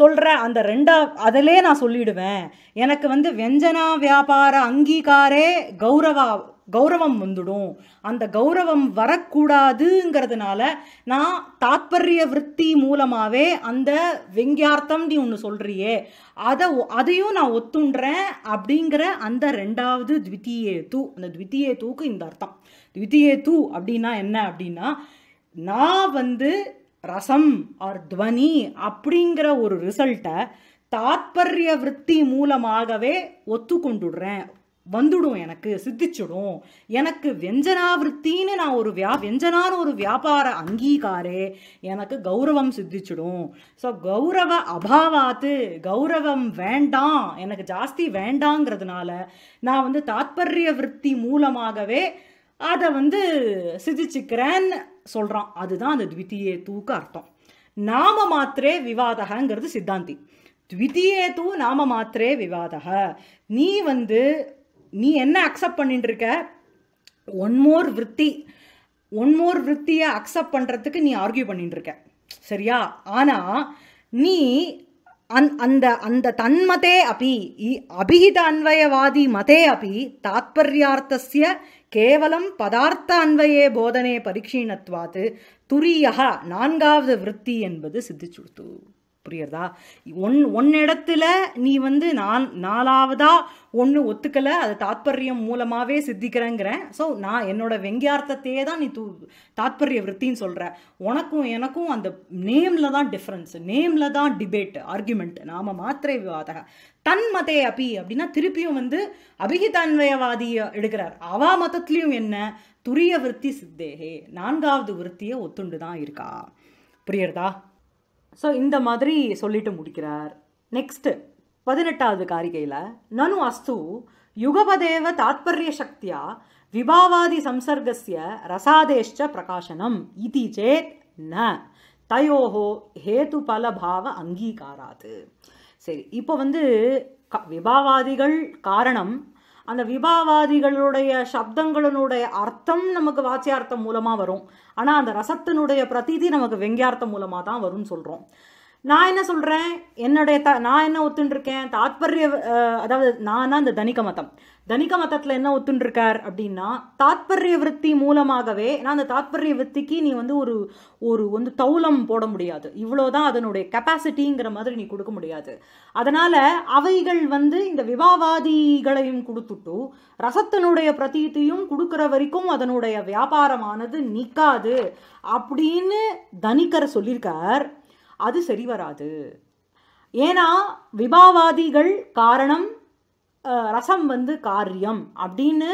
சொல்கிற அந்த ரெண்டா அதிலே நான் சொல்லிடுவேன் எனக்கு வந்து வெஞ்சனா வியாபார அங்கீகாரே கௌரவா கௌரவம் வந்துடும் அந்த கௌரவம் வரக்கூடாதுங்கிறதுனால நான் தாத்பரிய விற்பி மூலமாகவே அந்த வெங்கியார்த்தம் நீ ஒன்று சொல்கிறியே அதை அதையும் நான் ஒத்துன்றேன் அப்படிங்கிற அந்த ரெண்டாவது த்வித்தியே தூ அந்த த்வித்தியே தூக்கு இந்த அர்த்தம் த்வித்தியே தூ அப்படின்னா என்ன அப்படின்னா நான் வந்து ரசம் ஆர் துவனி அப்படிங்கிற ஒரு ரிசல்ட்டை தாத்பரிய விற்பி மூலமாகவே ஒத்துக்கொண்டுடுறேன் வந்துடும் எனக்கு சித்திச்சிடும் எனக்கு வெஞ்சனாவிருத்தின்னு நான் ஒரு வியா வெஞ்சனான ஒரு வியாபார அங்கீகாரே எனக்கு கௌரவம் சித்திச்சிடும் ஸோ கௌரவ அபாவாத்து கௌரவம் வேண்டாம் எனக்கு ஜாஸ்தி வேண்டாங்கிறதுனால நான் வந்து தாத்பரிய விற்பி மூலமாகவே அதை வந்து சிதிச்சுக்கிறேன்னு சொல்கிறான் அதுதான் அந்த த்வித்தியே தூக்கு அர்த்தம் நாம மாத்திரே விவாதகங்கிறது சித்தாந்தி த்விதியே தூ நாம மாத்திரே விவாதக நீ வந்து நீ என்ன அக்செப்ட் பண்ணிட்டு இருக்க ஒன் விற்பி ஒன் மோர் அக்செப்ட் பண்ணுறதுக்கு நீ ஆர்கியூ பண்ணிட்டு இருக்க சரியா ஆனால் நீ அந் அந்த அந்த தன்மதே அப்பி அபிஹித அன்வயவாதி மதே அப்பி தாத்பரியார்த்தசிய கேவலம் பதார்த்த அன்வயே போதனே பரீட்சீணத்வாத்து துரியா நான்காவது விற்பி என்பது சித்திச்சுடுத்து புரியுறதா ஒன் ஒன் இடத்துல நீ வந்து நான் நாலாவதா ஒன்று ஒத்துக்கலை அது தாத்பரியம் மூலமாகவே சித்திக்கிறேங்கிறேன் ஸோ நான் என்னோட வெங்கியார்த்தத்தையே தான் நீ தூ தாத்பரிய விற்த்தின்னு சொல்கிற உனக்கும் எனக்கும் அந்த நேமில் தான் டிஃப்ரென்ஸ் நேமில் தான் டிபேட் ஆர்குமெண்ட் நாம மாத்திரை விவாதக தன் மதே அப்பி அப்படின்னா திருப்பியும் வந்து அபிகிதன்வயவாதியை எடுக்கிறார் அவா மதத்துலேயும் என்ன துரிய விற்பி சித்தேகே நான்காவது விற்த்தியை ஒத்துண்டு தான் இருக்கா புரியுறதா ஸோ இந்த மாதிரி சொல்லிட்டு முடிக்கிறார் நெக்ஸ்ட்டு பதினெட்டாவது காரிகையில் நனு அஸ்து யுகபதேவ தாத்பரிய சக்தியா விபாவாதி சம்சர்கசிய ரசாதேஷ்ச பிரகாசனம் இது சேத் ந தயோஹோ பாவ அங்கீகாராது சரி இப்போ வந்து விபாவாதிகள் காரணம் அந்த விபாவாதிகளுடைய சப்தங்களினுடைய அர்த்தம் நமக்கு வாச்சியார்த்தம் மூலமாக வரும் ஆனால் அந்த ரசத்தினுடைய பிரதீதி நமக்கு வெங்கியார்த்தம் மூலமாக தான் வரும்னு சொல்கிறோம் நான் என்ன சொல்கிறேன் என்னுடைய த நான் என்ன ஒத்துன்னு தாத்பரிய அதாவது நான் தான் இந்த தனிக்க மதம் தனிக்க மதத்தில் என்ன ஒத்துண்டிருக்கார் அப்படின்னா தாத்பரிய விற்பி மூலமாகவே ஏன்னா அந்த தாத்பரிய விற்பிக்கு நீ வந்து ஒரு ஒரு வந்து தௌலம் போட முடியாது இவ்வளோதான் அதனுடைய கெப்பாசிட்டிங்கிற மாதிரி நீ கொடுக்க முடியாது அதனால் அவைகள் வந்து இந்த விவாவாதிகளையும் கொடுத்துட்டு ரசத்தினுடைய பிரதீத்தையும் கொடுக்குற வரைக்கும் அதனுடைய வியாபாரமானது நிற்காது அப்படின்னு தனிக்கரை சொல்லியிருக்கார் அது சரி வராது ஏன்னா விபாவாதிகள் காரணம் ரசம் வந்து காரியம் அப்படின்னு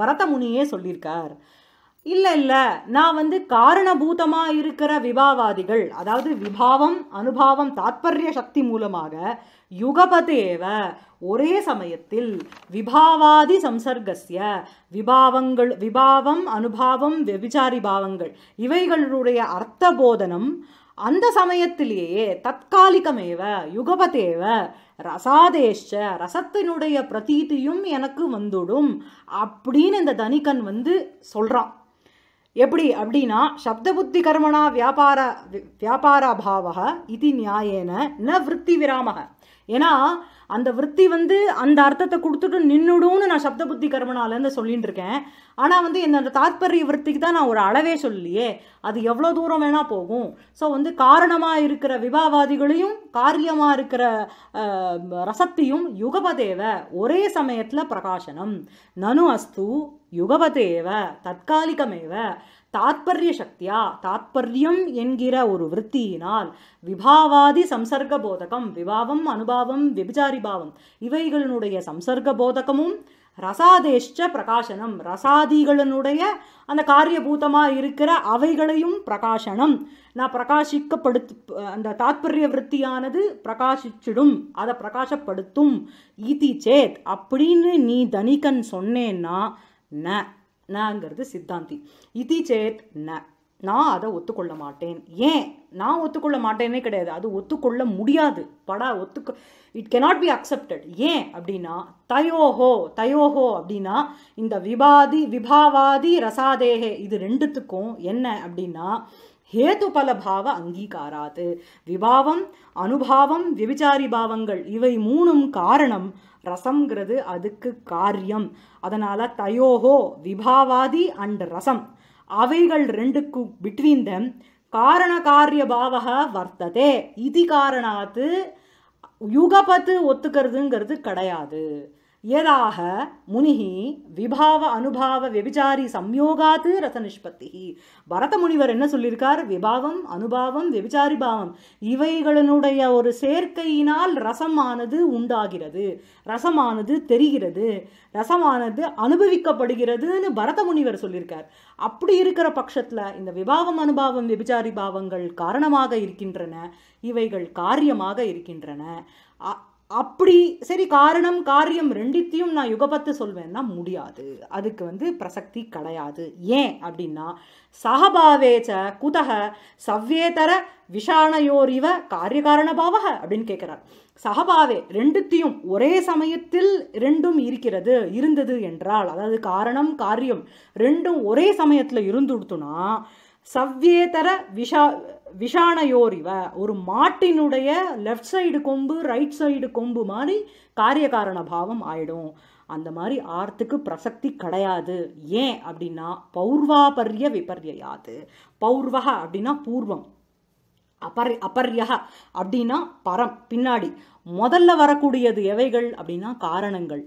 பரதமுனியே சொல்லியிருக்கார் இல்லை இல்லை நான் வந்து காரணபூதமாக இருக்கிற விபாவாதிகள் அதாவது விபாவம் அனுபாவம் தாத்பரிய சக்தி மூலமாக யுகபதேவ ஒரே சமயத்தில் விபாவாதி சம்சர்கசிய விபாவங்கள் விபாவம் அனுபாவம் வெபிச்சாரி பாவங்கள் இவைகளுடைய அர்த்த போதனம் அந்த சமயத்திலேயே தற்காலிகமேவ யுகபதேவ ரசாதேஷ ரசத்தினுடைய பிரதீதியும் எனக்கு வந்துடும் அப்படின்னு இந்த தனிகன் வந்து சொல்கிறான் எப்படி அப்படின்னா சப்த புத்தி கர்மணா வியாபார வியாபாரபாவக இது நியாயேன ந விற்பி விராமக ஏன்னா அந்த விற்பி வந்து அந்த அர்த்தத்தை கொடுத்துட்டு நின்றுடும்னு நான் சப்த புத்தி கர்மனாலேருந்து சொல்லிட்டு இருக்கேன் ஆனால் வந்து என்னோட தாத்பரிய விற்பிக்கு தான் நான் ஒரு அளவே சொல்லியே அது எவ்வளோ தூரம் வேணால் போகும் ஸோ வந்து காரணமாக இருக்கிற விவாவாதிகளையும் காரியமாக இருக்கிற ரசத்தையும் யுகபதேவ ஒரே சமயத்தில் பிரகாசனம் நனு அஸ்து யுகபதேவ தற்காலிகமேவ தாத்பரிய சக்தியா தாத்பரியம் என்கிற ஒரு விற்த்தியினால் விபாவாதி சம்சர்க்க போதகம் விபாவம் அனுபாவம் வெபிச்சாரி பாவம் இவைகளினுடைய சம்சர்க்க போதகமும் ரசாதேஷ்ட பிரகாசனம் ரசாதிகளினுடைய அந்த காரியபூதமாக இருக்கிற அவைகளையும் பிரகாசனம் நான் பிரகாசிக்கப்படுத்து அந்த தாத்பரிய விற்த்தியானது பிரகாசிச்சிடும் அதை பிரகாசப்படுத்தும் ஈதி சேத் அப்படின்னு நீ தனிக்கன் சொன்னேன்னா ந நங்கிறது சித்தாந்தி இதி சேத் ந நான் அதை ஒத்துக்கொள்ள மாட்டேன் ஏன் நான் ஒத்துக்கொள்ள மாட்டேனே கிடையாது அது ஒத்துக்கொள்ள முடியாது படா ஒத்துக்க இட் கெனாட் பி அக்செப்டட் ஏன் அப்படின்னா தயோஹோ தயோஹோ அப்படின்னா இந்த விபாதி விபாவாதி ரசாதேகே இது ரெண்டுத்துக்கும் என்ன அப்படின்னா ஹேதுபலபாவ அங்கீகாராத்து விபாவம் அனுபாவம் விபிச்சாரி பாவங்கள் இவை மூணும் காரணம் ரசம்ங்கிறது அதுக்கு காரியம் அதனால் தயோகோ விபாவாதி அண்ட் ரசம் அவைகள் ரெண்டுக்கு பிட்வீன் தம் காரண காரிய பாவக வர்த்ததே இது காரணாத்து யுகபத்து ஒத்துக்கிறதுங்கிறது கிடையாது யதாக முனிஹி விபாவ அனுபாவ வெபிச்சாரி சம்யோகாத்து ரசநிஷ்பத்தி பரத முனிவர் என்ன சொல்லியிருக்கார் விபாவம் அனுபாவம் வெபிச்சாரி பாவம் இவைகளினுடைய ஒரு சேர்க்கையினால் ரசமானது உண்டாகிறது ரசமானது தெரிகிறது ரசமானது அனுபவிக்கப்படுகிறதுன்னு பரத முனிவர் சொல்லியிருக்கார் அப்படி இருக்கிற பட்சத்தில் இந்த விபாவம் அனுபாவம் வெபிச்சாரி பாவங்கள் காரணமாக இருக்கின்றன இவைகள் காரியமாக இருக்கின்றன அப்படி சரி காரணம் காரியம் ரெண்டித்தையும் நான் யுகபத்து சொல்வேன்னா முடியாது அதுக்கு வந்து பிரசக்தி கிடையாது ஏன் அப்படின்னா சகபாவேச்ச குதக சவ்வேதர விஷாணையோர் இவ காரியகாரண பாவக அப்படின்னு கேட்குறார் சகபாவே ரெண்டுத்தையும் ஒரே சமயத்தில் ரெண்டும் இருக்கிறது இருந்தது என்றால் அதாவது காரணம் காரியம் ரெண்டும் ஒரே சமயத்தில் இருந்துடுத்துனா சவ்வேதர விஷா விஷானயோர் இவ ஒரு மாட்டினுடைய லெஃப்ட் சைடு கொம்பு ரைட் சைடு கொம்பு மாதிரி காரியகாரண பாவம் ஆயிடும் அந்த மாதிரி ஆர்த்துக்கு பிரசக்தி கிடையாது ஏன் அப்படின்னா பௌர்வாபர்ய விபர்யாது பௌர்வக அப்படின்னா பூர்வம் அபர் அபர்யா அப்படின்னா பரம் பின்னாடி முதல்ல வரக்கூடியது எவைகள் அப்படின்னா காரணங்கள்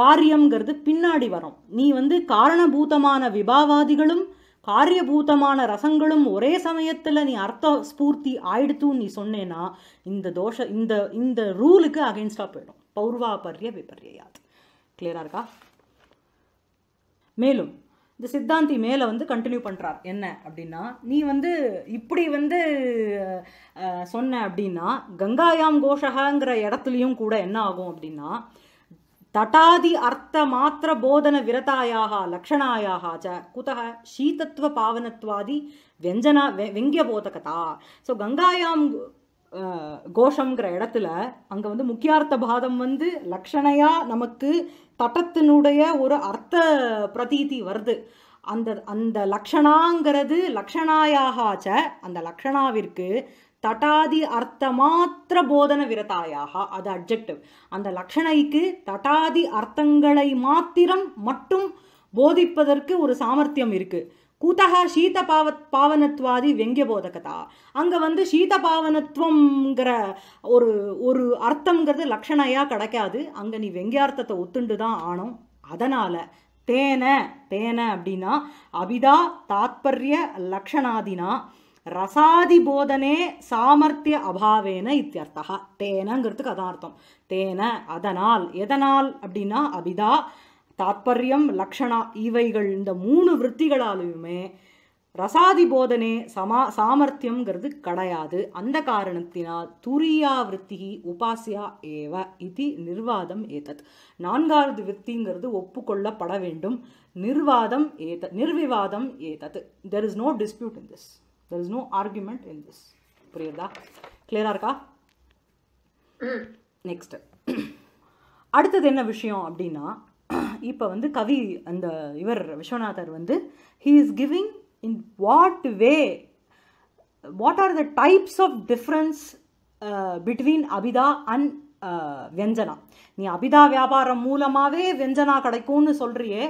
காரியம்ங்கிறது பின்னாடி வரும் நீ வந்து காரணபூதமான விபாவாதிகளும் காரியபூதமான ரசங்களும் ஒரே சமயத்தில் நீ அர்த்த ஸ்பூர்த்தி ஆயிடுத்துன்னு நீ சொன்னேன்னா இந்த தோஷ இந்த இந்த ரூலுக்கு அகைன்ஸ்டாக போயிடும் பௌர்வா விபரியாது கிளியராக இருக்கா மேலும் இந்த சித்தாந்தி மேலே வந்து கண்டினியூ பண்ணுறார் என்ன அப்படின்னா நீ வந்து இப்படி வந்து சொன்ன அப்படின்னா கங்காயாம் கோஷகாங்கிற இடத்துலையும் கூட என்ன ஆகும் அப்படின்னா தட்டாதி அர்த்த மாத்திர போதன விரதாயாக லக்ஷணாயாக ச குதக சீதத்துவ பாவனத்வாதி வெஞ்சனா வெங்கிய போதகதா ஸோ கங்காயாம் கோஷங்கிற இடத்துல அங்கே வந்து முக்கியார்த்த பாதம் வந்து லக்ஷணையா நமக்கு தட்டத்தினுடைய ஒரு அர்த்த பிரதீதி வருது அந்த அந்த லக்ஷணாங்கிறது லக்ஷணாயாகாச்ச அந்த லக்ஷணாவிற்கு தட்டாதி அர்த்தமாத்திர போதன விரதாயாக அது அப்ஜெக்டிவ் அந்த லக்ஷணைக்கு தட்டாதி அர்த்தங்களை மாத்திரம் மட்டும் போதிப்பதற்கு ஒரு சாமர்த்தியம் இருக்குது கூத்தகா சீத பாவ பாவனத்வாதி வெங்கிய போதகதா அங்கே வந்து சீத பாவனத்துவங்கிற ஒரு ஒரு அர்த்தங்கிறது லக்ஷணையாக கிடைக்காது அங்கே நீ வெங்கியார்த்தத்தை ஒத்துண்டு தான் ஆனோம் அதனால் தேன தேன அப்படின்னா அபிதா தாத்பரிய லக்ஷணாதினா போதனே சாமர்த்திய அபாவேன இத்தியர்த்தா தேனங்கிறதுக்கு அதான் அர்த்தம் தேன அதனால் எதனால் அப்படின்னா அபிதா தாத்பரியம் லக்ஷணா இவைகள் இந்த மூணு விற்த்திகளாலுமே ரசாதி போதனே சமா சாமர்த்தியங்கிறது கிடையாது அந்த காரணத்தினால் துரியா விற்த்தி உபாசியா ஏவ இது நிர்வாதம் ஏதத் நான்காவது விற்த்திங்கிறது ஒப்புக்கொள்ளப்பட வேண்டும் நிர்வாதம் ஏத நிர்விவாதம் ஏதத் there is no dispute in this there is no argument in this புரியுதா கிளியராக இருக்கா நெக்ஸ்ட்டு அடுத்தது என்ன விஷயம் அப்படின்னா இப்போ வந்து கவி அந்த இவர் விஸ்வநாதர் வந்து he is giving in what way what are the types of difference between அபிதா அண்ட் வெஞ்சனா நீ அபிதா வியாபாரம் மூலமாகவே வெஞ்சனா கிடைக்கும்னு சொல்கிறியே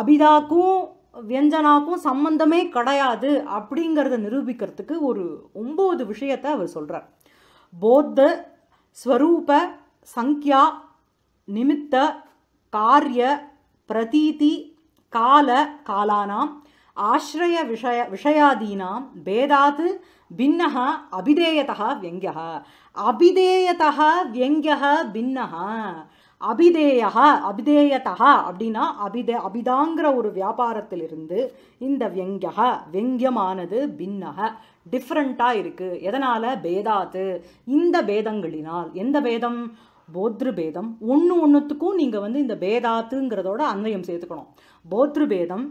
அபிதாக்கும் வியஞ்சனாக்கும் சம்பந்தமே கிடையாது அப்படிங்கிறத நிரூபிக்கிறதுக்கு ஒரு ஒம்பது விஷயத்தை அவர் சொல்கிறார் போத்த ஸ்வரூப சங்கியா நிமித்த காரிய பிரதீதி கால காலானாம் ஆசிரய விஷய விஷயாதீனாம் பேதாது பின்னக அபிதேயதா வியங்கியா அபிதேயதா வியங்கியா பின்னக அபிதேயா அபிதேயதா அப்படின்னா அபிதே அபிதாங்கிற ஒரு வியாபாரத்திலிருந்து இந்த வெங்கக வெங்கியமானது பின்னக டிஃப்ரெண்ட்டாக இருக்குது எதனால் பேதாத்து இந்த பேதங்களினால் எந்த பேதம் போத்ரு பேதம் ஒன்று ஒன்றுத்துக்கும் நீங்கள் வந்து இந்த பேதாத்துங்கிறதோட அன்வயம் சேர்த்துக்கணும் போத்ரு பேதம்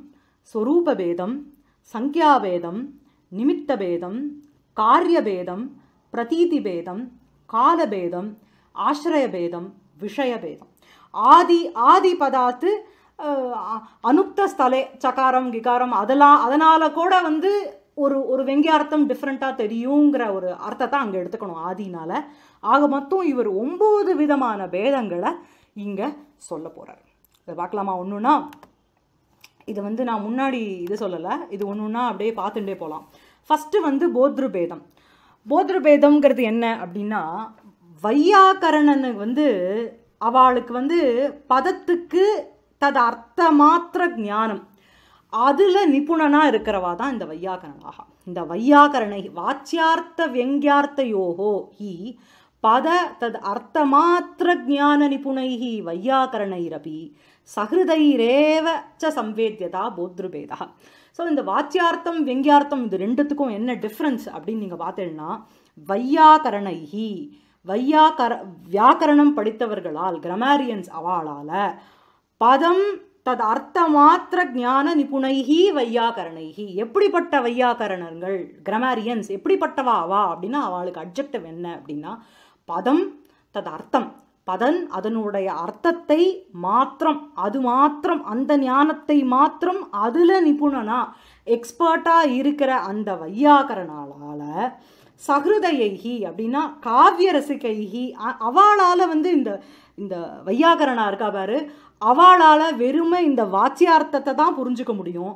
ஸ்வரூப பேதம் சங்கியாபேதம் நிமித்த பேதம் காரியபேதம் பிரதீதி பேதம் காலபேதம் ஆசிரயபேதம் விஷயபேதம் ஆதி ஆதி பதார்த்து அனுப்த ஸ்தலே சகாரம் கிகாரம் அதெல்லாம் அதனால் கூட வந்து ஒரு ஒரு அர்த்தம் டிஃப்ரெண்ட்டாக தெரியுங்கிற ஒரு அர்த்தத்தை அங்கே எடுத்துக்கணும் ஆதினால் ஆக மொத்தம் இவர் ஒம்பது விதமான பேதங்களை இங்கே சொல்ல போகிறார் இதை பார்க்கலாமா ஒன்றுன்னா இது வந்து நான் முன்னாடி இது சொல்லலை இது ஒன்றுனா அப்படியே பார்த்துட்டே போகலாம் ஃபஸ்ட்டு வந்து போத்ருபேதம் போத்ருபேதம்ங்கிறது என்ன அப்படின்னா வையாகரணன் வந்து அவளுக்கு வந்து பதத்துக்கு தது அர்த்த மாத்திர ஞானம் அதில் நிபுணனாக இருக்கிறவா தான் இந்த வையாகரணாக இந்த வையாகரணை வாச்சியார்த்த யோகோ ஹி பத தது அர்த்த மாத்திர ஜான நிபுணை வையாகரணைரபி சகிருதைரேவ ச சம்வேத்தியதா போத்ருபேதா ஸோ இந்த வாச்சியார்த்தம் வெங்கியார்த்தம் இது ரெண்டுத்துக்கும் என்ன டிஃப்ரென்ஸ் அப்படின்னு நீங்கள் பார்த்தீங்கன்னா வையாகரணைஹி வையாக்கர வியாக்கரணம் படித்தவர்களால் கிரமாரியன்ஸ் அவாளால் பதம் தது அர்த்த மாத்திர ஜான நிபுணைகி வையாக்கரணைகி எப்படிப்பட்ட வையாக்கரணர்கள் கிரமாரியன்ஸ் எப்படிப்பட்டவா அவா அப்படின்னா அவளுக்கு அப்ஜெக்டிவ் என்ன அப்படின்னா பதம் தது அர்த்தம் பதன் அதனுடைய அர்த்தத்தை மாத்திரம் அது மாத்திரம் அந்த ஞானத்தை மாத்திரம் அதில் நிபுணனா எக்ஸ்பர்ட்டாக இருக்கிற அந்த வையாக்கரனாலால் சகிருதையைகி அப்படின்னா காவிய ரசிகைகி அவளால் வந்து இந்த இந்த வையாகரணா இருக்கா பாரு அவளால் வெறுமை இந்த வாச்சியார்த்தத்தை தான் புரிஞ்சிக்க முடியும்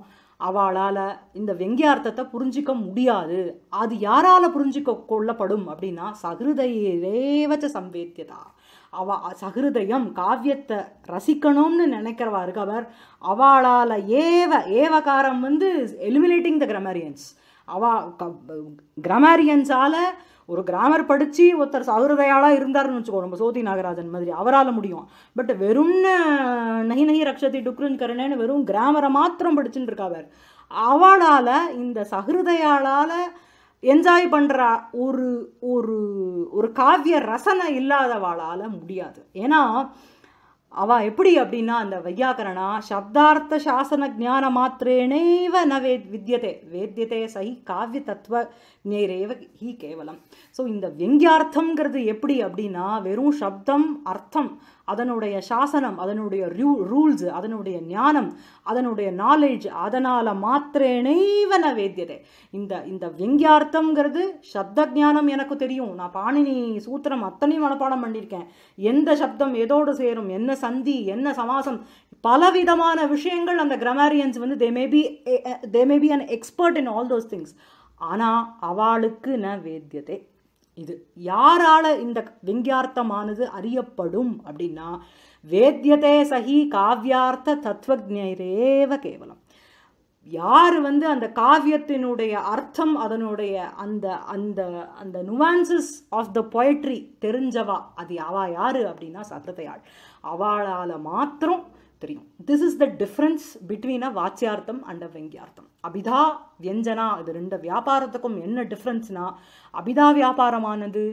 அவளால் இந்த வெங்கியார்த்தத்தை புரிஞ்சிக்க முடியாது அது யாரால் புரிஞ்சிக்க கொள்ளப்படும் அப்படின்னா வச்ச சம்பேத்தியதா அவ சகிருதயம் காவியத்தை ரசிக்கணும்னு நினைக்கிறவா இருக்கவர் அவளால் ஏவ ஏவகாரம் வந்து எலிமினேட்டிங் த கிரமரியன்ஸ் அவா கிராமரியன்ஸால் ஒரு கிராமர் படித்து ஒருத்தர் சகுருதையாளாக இருந்தார்னு வச்சுக்கோ நம்ம சோதி நாகராஜன் மாதிரி அவரால் முடியும் பட் வெறும் நகி நகி ரக்ஷதி டுக்ருன் கருணேன்னு வெறும் கிராமரை மாத்திரம் படிச்சுன்னு இருக்காவர் அவளால் இந்த சகுருதையாளால் என்ஜாய் பண்ணுற ஒரு ஒரு ஒரு காவிய ரசனை இல்லாதவாளால் முடியாது ஏன்னா அவள் எப்படி அப்படின்னா அந்த வையாக்கரணா சப்தார்த்த சாசன ஜான மாத்திரேனேவ ந வே வித்தியதே வேத்தியதே சஹி காவிய தத்துவ நேரேவ ஹி கேவலம் ஸோ இந்த வெங்கியார்த்தங்கிறது எப்படி அப்படின்னா வெறும் சப்தம் அர்த்தம் அதனுடைய சாசனம் அதனுடைய ரூ ரூல்ஸ் அதனுடைய ஞானம் அதனுடைய நாலேஜ் அதனால் மாத்திரேனைவன வேத்தியதே இந்த இந்த விங்கியார்த்தம்ங்கிறது சப்த ஜானம் எனக்கு தெரியும் நான் பாணினி சூத்திரம் அத்தனையும் மனப்பாடம் பண்ணியிருக்கேன் எந்த சப்தம் எதோடு சேரும் என்ன சந்தி என்ன சமாசம் பலவிதமான விஷயங்கள் அந்த கிரமாரியன்ஸ் வந்து they may be they may be an expert in all those things ஆனால் அவளுக்கு ந வேத்தியதே இது யாரால இந்த விங்கியார்த்தமானது அறியப்படும் அப்படின்னா வேத்தியதே சகி காவியார்த்த தத்துவஜரேவ கேவலம் யார் வந்து அந்த காவியத்தினுடைய அர்த்தம் அதனுடைய அந்த அந்த அந்த நுவான்சஸ் ஆஃப் த பொயட்ரி தெரிஞ்சவா அது அவா யார் அப்படின்னா சகிருதையாள் அவளால் மாத்திரம் தெரியும் this is the difference between a வாச்சியார்த்தம் அண்ட் அ வெங்கியார்த்தம் அபிதா வியஞ்சனா இது ரெண்டு வியாபாரத்துக்கும் என்ன டிஃப்ரென்ஸ்னா அபிதா வியாபாரமானது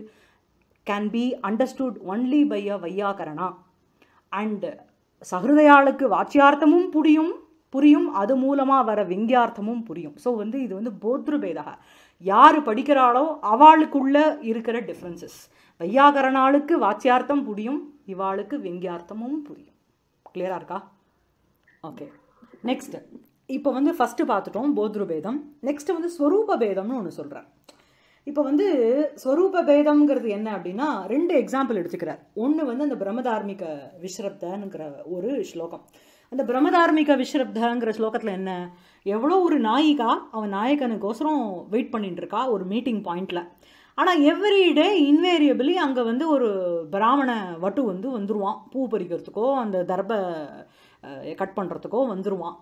can be understood only by a வையாகரணா அண்டு சகிருதயாளுக்கு வாச்சியார்த்தமும் புரியும் புரியும் அது மூலமாக வர விங்கியார்த்தமும் புரியும் ஸோ வந்து இது வந்து போத்ருபேதக யார் படிக்கிறாளோ அவளுக்குள்ள இருக்கிற டிஃப்ரென்சஸ் வையாகரனாளுக்கு வாச்சியார்த்தம் புரியும் இவாளுக்கு விங்கியார்த்தமும் புரியும் கிளியராக இருக்கா ஓகே நெக்ஸ்ட்டு இப்போ வந்து ஃபஸ்ட்டு பார்த்துட்டோம் போத்ருபேதம் நெக்ஸ்ட்டு வந்து ஸ்வரூப பேதம்னு ஒன்று சொல்கிறார் இப்போ வந்து ஸ்வரூப பேதம்ங்கிறது என்ன அப்படின்னா ரெண்டு எக்ஸாம்பிள் எடுத்துக்கிறார் ஒன்று வந்து அந்த பிரம்மதார்மிக விஸ்ரப்தனுங்கிற ஒரு ஸ்லோகம் அந்த பிரம்மதார்மிக விஸ்ரப்தங்கிற ஸ்லோகத்தில் என்ன எவ்வளோ ஒரு நாயிகா அவன் நாயகனுக்கோசரம் வெயிட் பண்ணிட்டு இருக்கா ஒரு மீட்டிங் பாயிண்டில் ஆனால் எவ்ரிடே இன்வேரியபிளி அங்கே வந்து ஒரு பிராமண வட்டு வந்து வந்துடுவான் பூ பறிக்கிறதுக்கோ அந்த தர்ப கட் பண்ணுறதுக்கோ வந்துடுவான்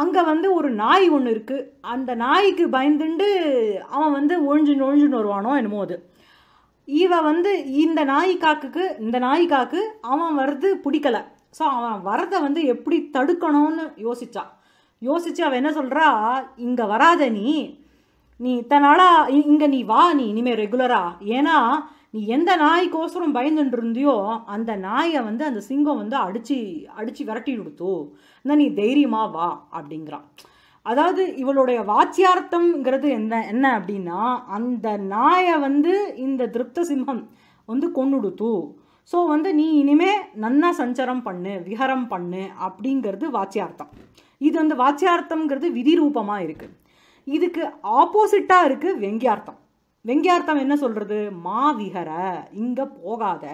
அங்கே வந்து ஒரு நாய் ஒன்று இருக்குது அந்த நாய்க்கு பயந்துண்டு அவன் வந்து ஒழிஞ்சு நொழிஞ்சுன்னு வருவானோ என்னமோ அது இவ வந்து இந்த நாய் காக்குக்கு இந்த நாய் காக்கு அவன் வர்றது பிடிக்கலை ஸோ அவன் வரதை வந்து எப்படி தடுக்கணும்னு யோசித்தான் யோசித்து அவன் என்ன சொல்கிறா இங்கே வராத நீ நீ இத்தனை நாளாக இங்கே நீ வா நீ இனிமேல் ரெகுலராக ஏன்னா நீ எந்த நாய்க்கோசரம் பயந்துட்டு இருந்தியோ அந்த நாயை வந்து அந்த சிங்கம் வந்து அடித்து அடித்து விரட்டி கொடுத்தோ இந்த நீ தைரியமாக வா அப்படிங்கிறான் அதாவது இவளுடைய வாச்சியார்த்தம்ங்கிறது என்ன என்ன அப்படின்னா அந்த நாயை வந்து இந்த திருப்த சிம்மம் வந்து கொண்டுடுத்து ஸோ வந்து நீ இனிமே நன்னா சஞ்சரம் பண்ணு விஹரம் பண்ணு அப்படிங்கிறது வாச்சியார்த்தம் இது வந்து வாச்சியார்த்தம்ங்கிறது விதி ரூபமாக இருக்குது இதுக்கு ஆப்போசிட்டாக இருக்குது வெங்கியார்த்தம் வெங்கியார்த்தம் என்ன சொல்கிறது மாவிகர இங்கே போகாத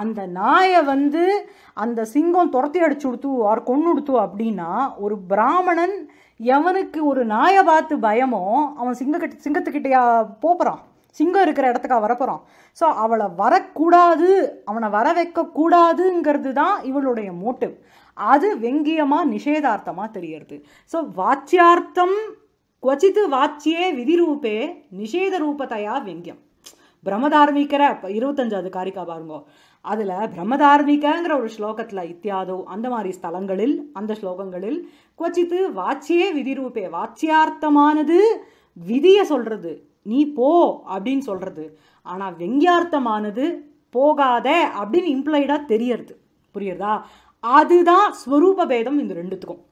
அந்த நாயை வந்து அந்த சிங்கம் துரத்தி அடிச்சு கொடுத்து ஆர் கொண்டு கொடுத்து அப்படின்னா ஒரு பிராமணன் எவனுக்கு ஒரு நாயை பார்த்து பயமோ அவன் சிங்கக்கிட்ட சிங்கத்துக்கிட்டையா போகிறான் சிங்கம் இருக்கிற இடத்துக்கு வரப்போகிறான் ஸோ அவளை வரக்கூடாது அவனை வர வைக்கக்கூடாதுங்கிறது தான் இவளுடைய மோட்டிவ் அது வெங்கியமாக நிஷேதார்த்தமாக தெரியறது ஸோ வாச்சியார்த்தம் ಕ್ವಚಿತ್ ವಾಚ್ಯೇ விதிரூபே நிஷேத ரூபத்தையா வெங்கியம் பிரம்மதார்மிக்கிற இருபத்தஞ்சாவது காரிக்கா பாருங்கோ அதில் பிரம்மதார்மிகங்கிற ஒரு ஸ்லோகத்தில் இத்தியாதோ அந்த மாதிரி ஸ்தலங்களில் அந்த ஸ்லோகங்களில் கொச்சித்து வாச்சியே விதிரூபே வாச்சியார்த்தமானது விதியை சொல்கிறது நீ போ அப்படின்னு சொல்கிறது ஆனால் வெங்கியார்த்தமானது போகாத அப்படின்னு இம்ப்ளைடாக தெரியறது புரியுறதா அதுதான் ஸ்வரூப பேதம் இந்த ரெண்டுத்துக்கும்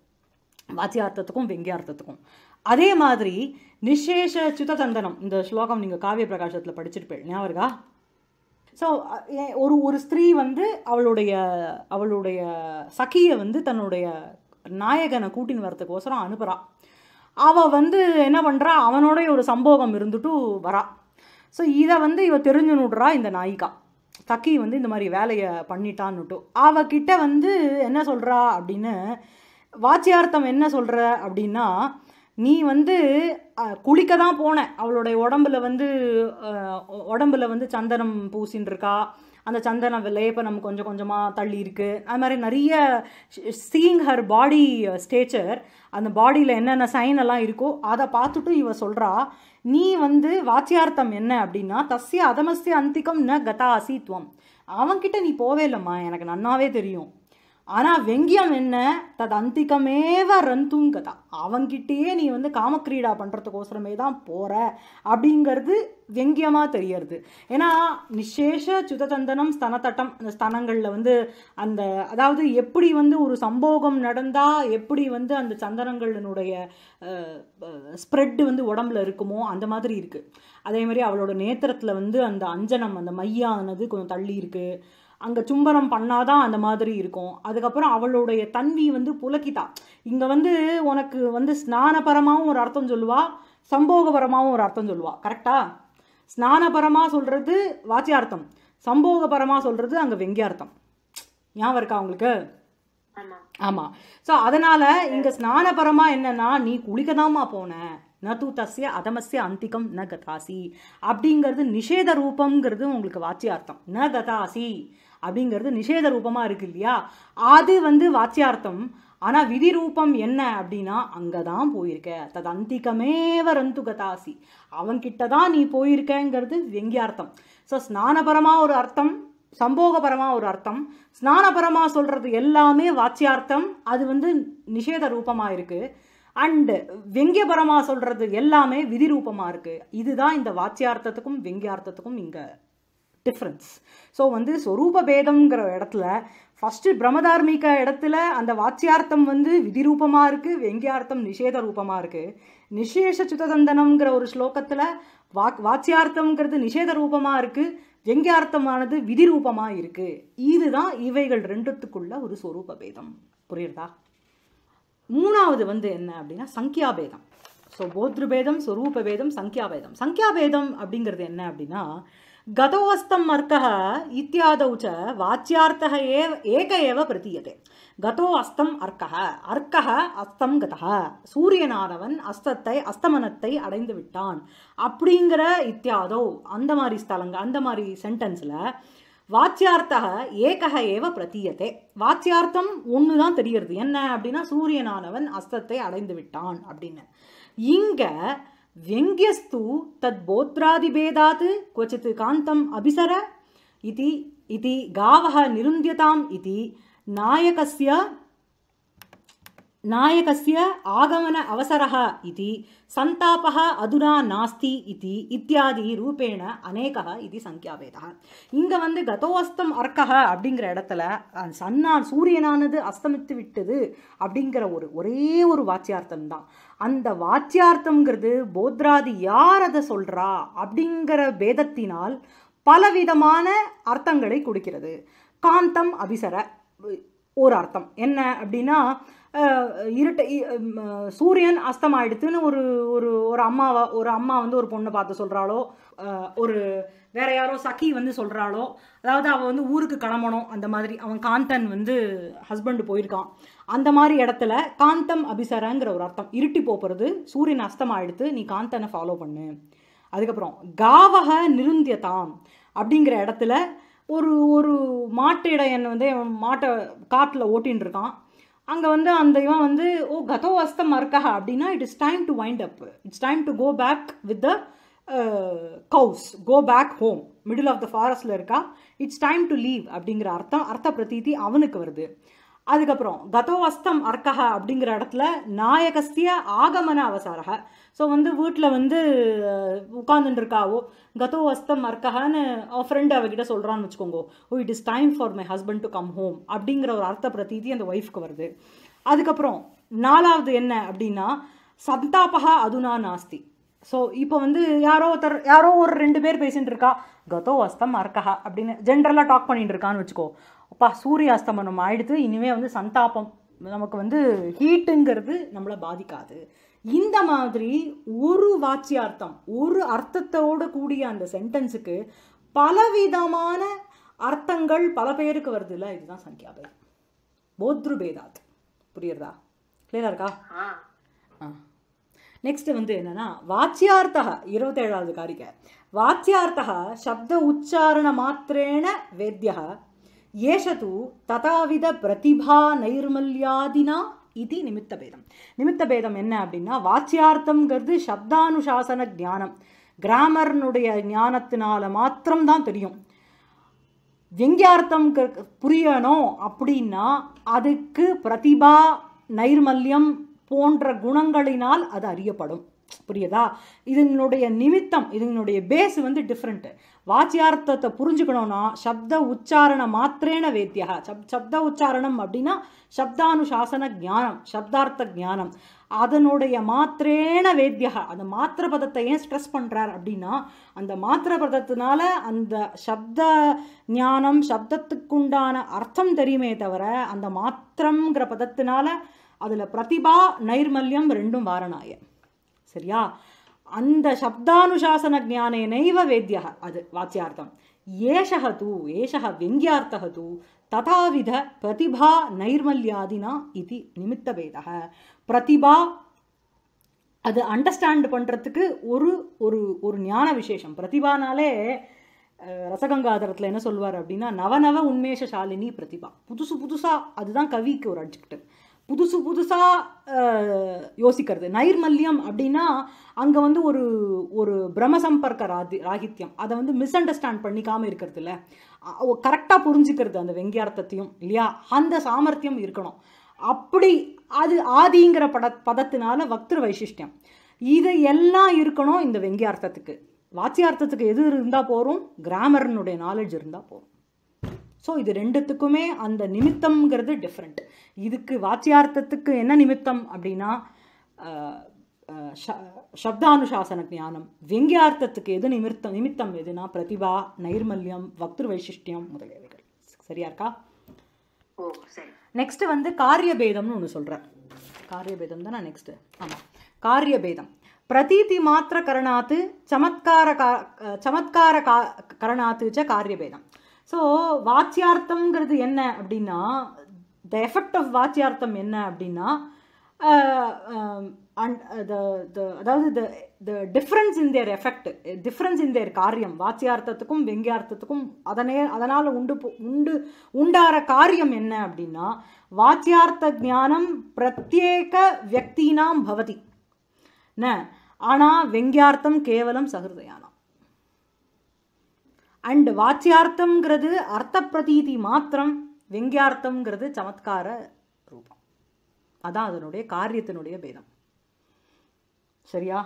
வாச்சியார்த்தத்துக்கும் வெங்கியார்த்தத்துக்கும் அதே மாதிரி நிசேஷ சித்ததந்தனம் இந்த ஸ்லோகம் நீங்கள் காவிய பிரகாசத்தில் படிச்சிருப்பேன் ஞாபகம் இருக்கா ஸோ ஒரு ஒரு ஸ்திரீ வந்து அவளுடைய அவளுடைய சகியை வந்து தன்னுடைய நாயகனை கூட்டின்னு வரத்துக்கோசரம் அனுப்புகிறாள் அவள் வந்து என்ன பண்ணுறா அவனோடைய ஒரு சம்போகம் இருந்துட்டு வரா ஸோ இதை வந்து இவ தெரிஞ்சு நூடுறா இந்த நாயிகா சக்கி வந்து இந்த மாதிரி வேலையை பண்ணிட்டான்னுட்டு அவகிட்ட வந்து என்ன சொல்கிறா அப்படின்னு வாச்சியார்த்தம் என்ன சொல்கிற அப்படின்னா நீ வந்து குளிக்க தான் போனேன் அவளுடைய உடம்புல வந்து உடம்புல வந்து சந்தனம் பூசின்னு இருக்கா அந்த சந்தன நம்ம கொஞ்சம் கொஞ்சமாக தள்ளி இருக்குது அது மாதிரி நிறைய சீயிங் ஹர் பாடி ஸ்டேச்சர் அந்த பாடியில் என்னென்ன சைன் எல்லாம் இருக்கோ அதை பார்த்துட்டு இவ சொல்கிறா நீ வந்து வாத்தியார்த்தம் என்ன அப்படின்னா தஸ்ய அதமஸ்ய அந்திக்கம் ந கதா அசித்வம் அவன்கிட்ட நீ போவே இல்லைம்மா எனக்கு நன்னாவே தெரியும் ஆனால் வெங்கியம் என்ன தது அந்திக்கமேவ ரந்தும் கதா அவங்கிட்டேயே நீ வந்து காமக்ரீடா பண்ணுறதுக்கோசரமே தான் போகிற அப்படிங்கிறது வெங்கியமாக தெரியறது ஏன்னா நிசேஷ சுததந்தனம் ஸ்தனத்தட்டம் அந்த ஸ்தனங்களில் வந்து அந்த அதாவது எப்படி வந்து ஒரு சம்போகம் நடந்தால் எப்படி வந்து அந்த சந்தனங்களினுடைய ஸ்ப்ரெட்டு வந்து உடம்புல இருக்குமோ அந்த மாதிரி இருக்குது அதே மாதிரி அவளோட நேத்திரத்தில் வந்து அந்த அஞ்சனம் அந்த மையானது கொஞ்சம் தள்ளி இருக்குது அங்கே சும்பரம் பண்ணாதான் அந்த மாதிரி இருக்கும் அதுக்கப்புறம் அவளுடைய தன்வி வந்து புலக்கிதா இங்கே வந்து உனக்கு வந்து ஸ்நானபரமாகவும் ஒரு அர்த்தம் சொல்லுவா சம்போகபரமாகவும் ஒரு அர்த்தம் சொல்லுவா கரெக்டா ஸ்நானபரமாக சொல்கிறது வாத்தியார்த்தம் சம்போகபரமாக சொல்கிறது அங்கே வெங்கியார்த்தம் ஞாபகம் இருக்கா உங்களுக்கு ஆமாம் ஸோ அதனால் இங்கே ஸ்நானபரமாக என்னென்னா நீ குளிக்கதாமா போன ந தூ தஸ்ய அதமஸ்ய அந்திக்கம் ந கதாசி அப்படிங்கிறது நிஷேத ரூபம்ங்கிறது உங்களுக்கு வாச்சியார்த்தம் ந கதாசி அப்படிங்கிறது நிஷேத ரூபமாக இருக்குது இல்லையா அது வந்து வாத்தியார்த்தம் ஆனால் விதி ரூபம் என்ன அப்படின்னா அங்கே தான் போயிருக்க தது அந்திகமேவ ரந்து கதாசி அவன்கிட்ட தான் நீ போயிருக்கங்கிறது வெங்கியார்த்தம் ஸோ ஸ்நானபரமாக ஒரு அர்த்தம் சம்போகபரமாக ஒரு அர்த்தம் ஸ்நானபரமாக சொல்கிறது எல்லாமே வாச்சியார்த்தம் அது வந்து நிஷேத ரூபமாக இருக்குது அண்டு வெங்கியபரமாக சொல்கிறது எல்லாமே விதி ரூபமாக இருக்குது இதுதான் இந்த வாச்சியார்த்தத்துக்கும் வெங்கியார்த்தத்துக்கும் இங்கே டிஃப்ரென்ஸ் ஸோ வந்து ஸ்வரூப பேதம்ங்கிற இடத்துல ஃபஸ்ட்டு பிரம்மதார்மிக இடத்துல அந்த வாச்சியார்த்தம் வந்து விதிரூபமாக இருக்குது வெங்கியார்த்தம் நிஷேத ரூபமாக இருக்குது நிஷேஷ சுத்ததந்தனம்ங்கிற ஒரு ஸ்லோகத்தில் வாக் வாச்சியார்த்தம்ங்கிறது நிஷேத ரூபமாக இருக்குது வெங்கியார்த்தமானது விதிரூபமாக இருக்குது இதுதான் இவைகள் ரெண்டுத்துக்குள்ள ஒரு ஸ்வரூப பேதம் புரியுறதா மூணாவது வந்து என்ன அப்படின்னா சங்கியாபேதம் ஸோ போத்ருபேதம் ஸ்வரூப பேதம் சங்கியாபேதம் சங்கியாபேதம் அப்படிங்கிறது என்ன அப்படின்னா गतोऽस्तं अर्थः इत्यादौ च वाच्यार्थः ஏவ एक एव प्रतीयते கதோ அஸ்தம் அர்க்கः அர்க்கः அஸ்தம் கத சூரியனானவன் அஸ்தத்தை அஸ்தமனத்தை அடைந்து விட்டான் அப்படிங்கிற இத்தியாதோ அந்த மாதிரி ஸ்தலங்க அந்த மாதிரி சென்டென்ஸில் வாச்சியார்த்தக ஏகக ஏவ பிரதீயத்தை வாச்சியார்த்தம் ஒன்று தான் தெரியறது என்ன அப்படின்னா சூரியனானவன் அஸ்தத்தை அடைந்து விட்டான் அப்படின்னு இங்கே வெங்கியஸ்து தத் போத்ராதிபேதாது கொச்சத்து காந்தம் அபிசர இதி இதி காவக நிருந்தியதாம் இதி நாயகசிய நாயகசிய ஆகமன அவசரக இதி சந்தாபக அதுனா நாஸ்தி இதி இத்தியாதி ரூபேண அநேகக இதி சங்கியாபேதா இங்க வந்து கதோஸ்தம் அர்க்கக அப்படிங்கிற இடத்துல சன்னான் சூரியனானது அஸ்தமித்து விட்டது அப்படிங்கிற ஒரு ஒரே ஒரு வாச்சியார்த்தம் தான் அந்த வாச்சியார்த்தம்ங்கிறது போத்ராதி யார் அதை சொல்கிறா அப்படிங்கிற பேதத்தினால் பலவிதமான அர்த்தங்களை கொடுக்கிறது காந்தம் அபிசர ஒரு அர்த்தம் என்ன அப்படின்னா இருட்ட சூரியன் அஸ்தமாயிடுத்துன்னு ஒரு ஒரு ஒரு அம்மாவை ஒரு அம்மா வந்து ஒரு பொண்ணை பார்த்து சொல்கிறாளோ ஒரு வேற யாரோ சகி வந்து சொல்கிறாளோ அதாவது அவள் வந்து ஊருக்கு கிளம்பணும் அந்த மாதிரி அவன் காந்தன் வந்து ஹஸ்பண்டு போயிருக்கான் அந்த மாதிரி இடத்துல காந்தம் அபிசரங்கிற ஒரு அர்த்தம் இருட்டி போகிறது சூரியன் அஸ்தமாயிடுத்து நீ காந்தனை ஃபாலோ பண்ணு அதுக்கப்புறம் காவக நிருந்தியதாம் அப்படிங்கிற இடத்துல ஒரு ஒரு மாட்டு இடையன் வந்து மாட்டை காட்டில் ஓட்டின்னு இருக்கான் அங்கே வந்து அந்த இவன் வந்து ஓ கதோவஸ்தம் மறக்கா அப்படின்னா it is time to wind up it's time to go back with the cows go back home middle of the ஃபாரஸ்டில் இருக்கா இட்ஸ் டைம் டு லீவ் அப்படிங்கிற அர்த்தம் அர்த்த பிரதீதி அவனுக்கு வருது அதுக்கப்புறம் கதோவஸ்தம் அர்க்கஹா அப்படிங்கிற இடத்துல நாயகஸ்திய ஆகமன அவசாரக ஸோ வந்து வீட்டில் வந்து உட்காந்துட்டுருக்காவோ கதோ அஸ்தம் மர்க்கஹான்னு ஃப்ரெண்டு அவகிட்ட சொல்கிறான்னு வச்சுக்கோங்க oh it is time for my husband to come home அப்படிங்கிற ஒரு அர்த்த பிரதீதி அந்த ஒய்ஃப்க்கு வருது அதுக்கப்புறம் நாலாவது என்ன அப்படின்னா சந்தாபகா அதுனா நாஸ்தி ஸோ இப்போ வந்து யாரோ ஒருத்தர் யாரோ ஒரு ரெண்டு பேர் பேசிகிட்டு இருக்கா கதோ அஸ்தம் அர்க்கஹா அப்படின்னு ஜென்ரலாக டாக் பண்ணிட்டு இருக்கான்னு வச்சுக்கோ அப்பா சூரிய அஸ்தமனம் ஆயிடுத்து இனிமேல் வந்து சந்தாபம் நமக்கு வந்து ஹீட்டுங்கிறது நம்மளை பாதிக்காது இந்த மாதிரி ஒரு வாச்சியார்த்தம் ஒரு அர்த்தத்தோடு கூடிய அந்த சென்டென்ஸுக்கு பலவிதமான அர்த்தங்கள் பல பேருக்கு வருது இல்லை இதுதான் சங்கியாபேதம் போத்ரு பேதாத் புரியுறதா கிளியரா இருக்கா ஆ நெக்ஸ்ட் வந்து என்னன்னா வாச்சியார்த்தக இருபத்தேழாவது காரிக்க வாச்சியார்த்தக சப்த உச்சாரண மாத்திரேண வேத்திய ஏஷ தூ ததாவித பிரதிபா நைர்மல்யாதினா இது நிமித்த பேதம் நிமித்த பேதம் என்ன அப்படின்னா வாச்சியார்த்தம்ங்கிறது சப்தானுசாசன ஞானம் கிராமர்னுடைய ஞானத்தினால மாத்திரம்தான் தெரியும் வியங்கியார்த்தம் புரியணும் அப்படின்னா அதுக்கு பிரதிபா நைர்மல்யம் போன்ற குணங்களினால் அது அறியப்படும் புரியுதா இதனுடைய நிமித்தம் இதனுடைய பேஸ் வந்து டிஃப்ரெண்ட்டு வாச்சியார்த்தத்தை புரிஞ்சுக்கணும்னா சப்த உச்சாரண மாத்திரேன வேத்தியா சப் சப்த உச்சாரணம் அப்படின்னா சப்தானுசாசன ஜானம் சப்தார்த்த ஜானம் அதனுடைய மாத்திரேன வேத்தியா அந்த மாத்திர பதத்தை ஏன் ஸ்ட்ரெஸ் பண்ணுறார் அப்படின்னா அந்த மாத்திர பதத்தினால அந்த சப்த ஞானம் சப்தத்துக்குண்டான அர்த்தம் தெரியுமே தவிர அந்த மாத்திரங்கிற பதத்தினால அதில் பிரதிபா நைர்மல்யம் ரெண்டும் வாரணாயம் சரியா அந்த சப்தானுசாசன ஜானே நைவ வேத்திய அது வாத்தியார்த்தம் ஏஷக தூ ஏஷக வெங்கியார்த்தக தூ ததாவித பிரதிபா நைர்மல்யாதினா இது நிமித்த நிமித்தபேதக பிரதிபா அது அண்டர்ஸ்டாண்ட் பண்ணுறதுக்கு ஒரு ஒரு ஒரு ஞான விசேஷம் பிரதிபானாலே ரசகங்காதரத்தில் என்ன சொல்வார் அப்படின்னா நவநவ உண்மேஷசாலினி பிரதிபா புதுசு புதுசாக அதுதான் கவிக்கு ஒரு அட்ஜெக்டிவ் புதுசு புதுசாக யோசிக்கிறது நைர்மல்யம் அப்படின்னா அங்கே வந்து ஒரு ஒரு பிரம்மசம்பர்க்க ராதி ராகித்யம் அதை வந்து மிஸ் அண்டர்ஸ்டாண்ட் பண்ணிக்காமல் இருக்கிறது இல்லை கரெக்டாக புரிஞ்சுக்கிறது அந்த வெங்கியார்த்தத்தையும் இல்லையா அந்த சாமர்த்தியம் இருக்கணும் அப்படி அது ஆதிங்கிற பட பதத்தினால வக்திரு வைசிஷ்டியம் இது எல்லாம் இருக்கணும் இந்த வெங்கியார்த்தத்துக்கு வாத்தியார்த்தத்துக்கு எது இருந்தால் போகிறோம் கிராமர்னுடைய நாலேஜ் இருந்தால் போகிறோம் ஸோ இது ரெண்டுத்துக்குமே அந்த நிமித்தம்ங்கிறது டிஃப்ரெண்ட் இதுக்கு வாத்தியார்த்தத்துக்கு என்ன நிமித்தம் அப்படின்னா சப்தானுசாசன ஞானம் வியங்கியார்த்தத்துக்கு எது நிமித்தம் நிமித்தம் எதுனா பிரதிபா நைர்மல்யம் வக்திரு வைசிஷ்டியம் முதலியவைகள் சரியா இருக்கா நெக்ஸ்ட் வந்து காரியபேதம்னு ஒன்று சொல்கிறேன் காரியபேதம் தான் நான் நெக்ஸ்ட்டு ஆமாம் காரியபேதம் பிரதீதி மாத்திர கரணாத்து சமத்கார கா சமத்கார கா கரணாத்து காரியபேதம் ஸோ வாச்சியார்த்தம்ங்கிறது என்ன அப்படின்னா த எஃபெக்ட் ஆஃப் வாச்சியார்த்தம் என்ன அப்படின்னா அண்ட் uh, um, uh, அதாவது the the difference in their effect difference in their காரியம் வாச்சியார்த்தத்துக்கும் வெங்கியார்த்தத்துக்கும் அதனே அதனால் உண்டு உண்டு உண்டார காரியம் என்ன அப்படின்னா வாச்சியார்த்த ஜானம் பிரத்யேக வியக்தினாம் பவதி ஆனால் வெங்கியார்த்தம் கேவலம் சகிருதயானம் அண்டு வாச்சியார்த்தம்ங்கிறது அர்த்த பிரதீதி மாத்திரம் வெங்கியார்த்தம்ங்கிறது சமத்கார ரூபம் அதான் அதனுடைய காரியத்தினுடைய பேதம் சரியா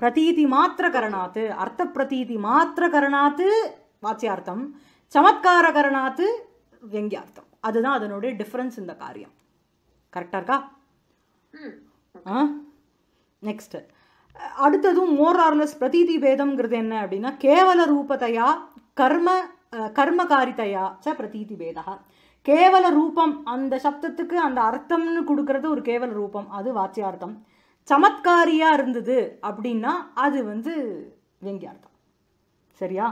பிரதீதி மாத்திர கரணாத்து அர்த்த பிரதீதி மாத்திர கரணாத்து வாச்சியார்த்தம் சமத்கார கரணாத்து வெங்கியார்த்தம் அதுதான் அதனுடைய டிஃப்ரென்ஸ் இந்த காரியம் கரெக்டாக இருக்கா நெக்ஸ்ட்டு அடுத்ததும் மோரார்லஸ் பிரதீதி பேதம்ங்கிறது என்ன அப்படின்னா கேவல ரூபத்தையா கர்ம கர்மகாரித்தையா ச பிரதீதி பேதா கேவல ரூபம் அந்த சப்தத்துக்கு அந்த அர்த்தம்னு கொடுக்கறது ஒரு கேவல ரூபம் அது வாச்சியார்த்தம் சமத்காரியாக இருந்தது அப்படின்னா அது வந்து வெங்கியார்த்தம் சரியா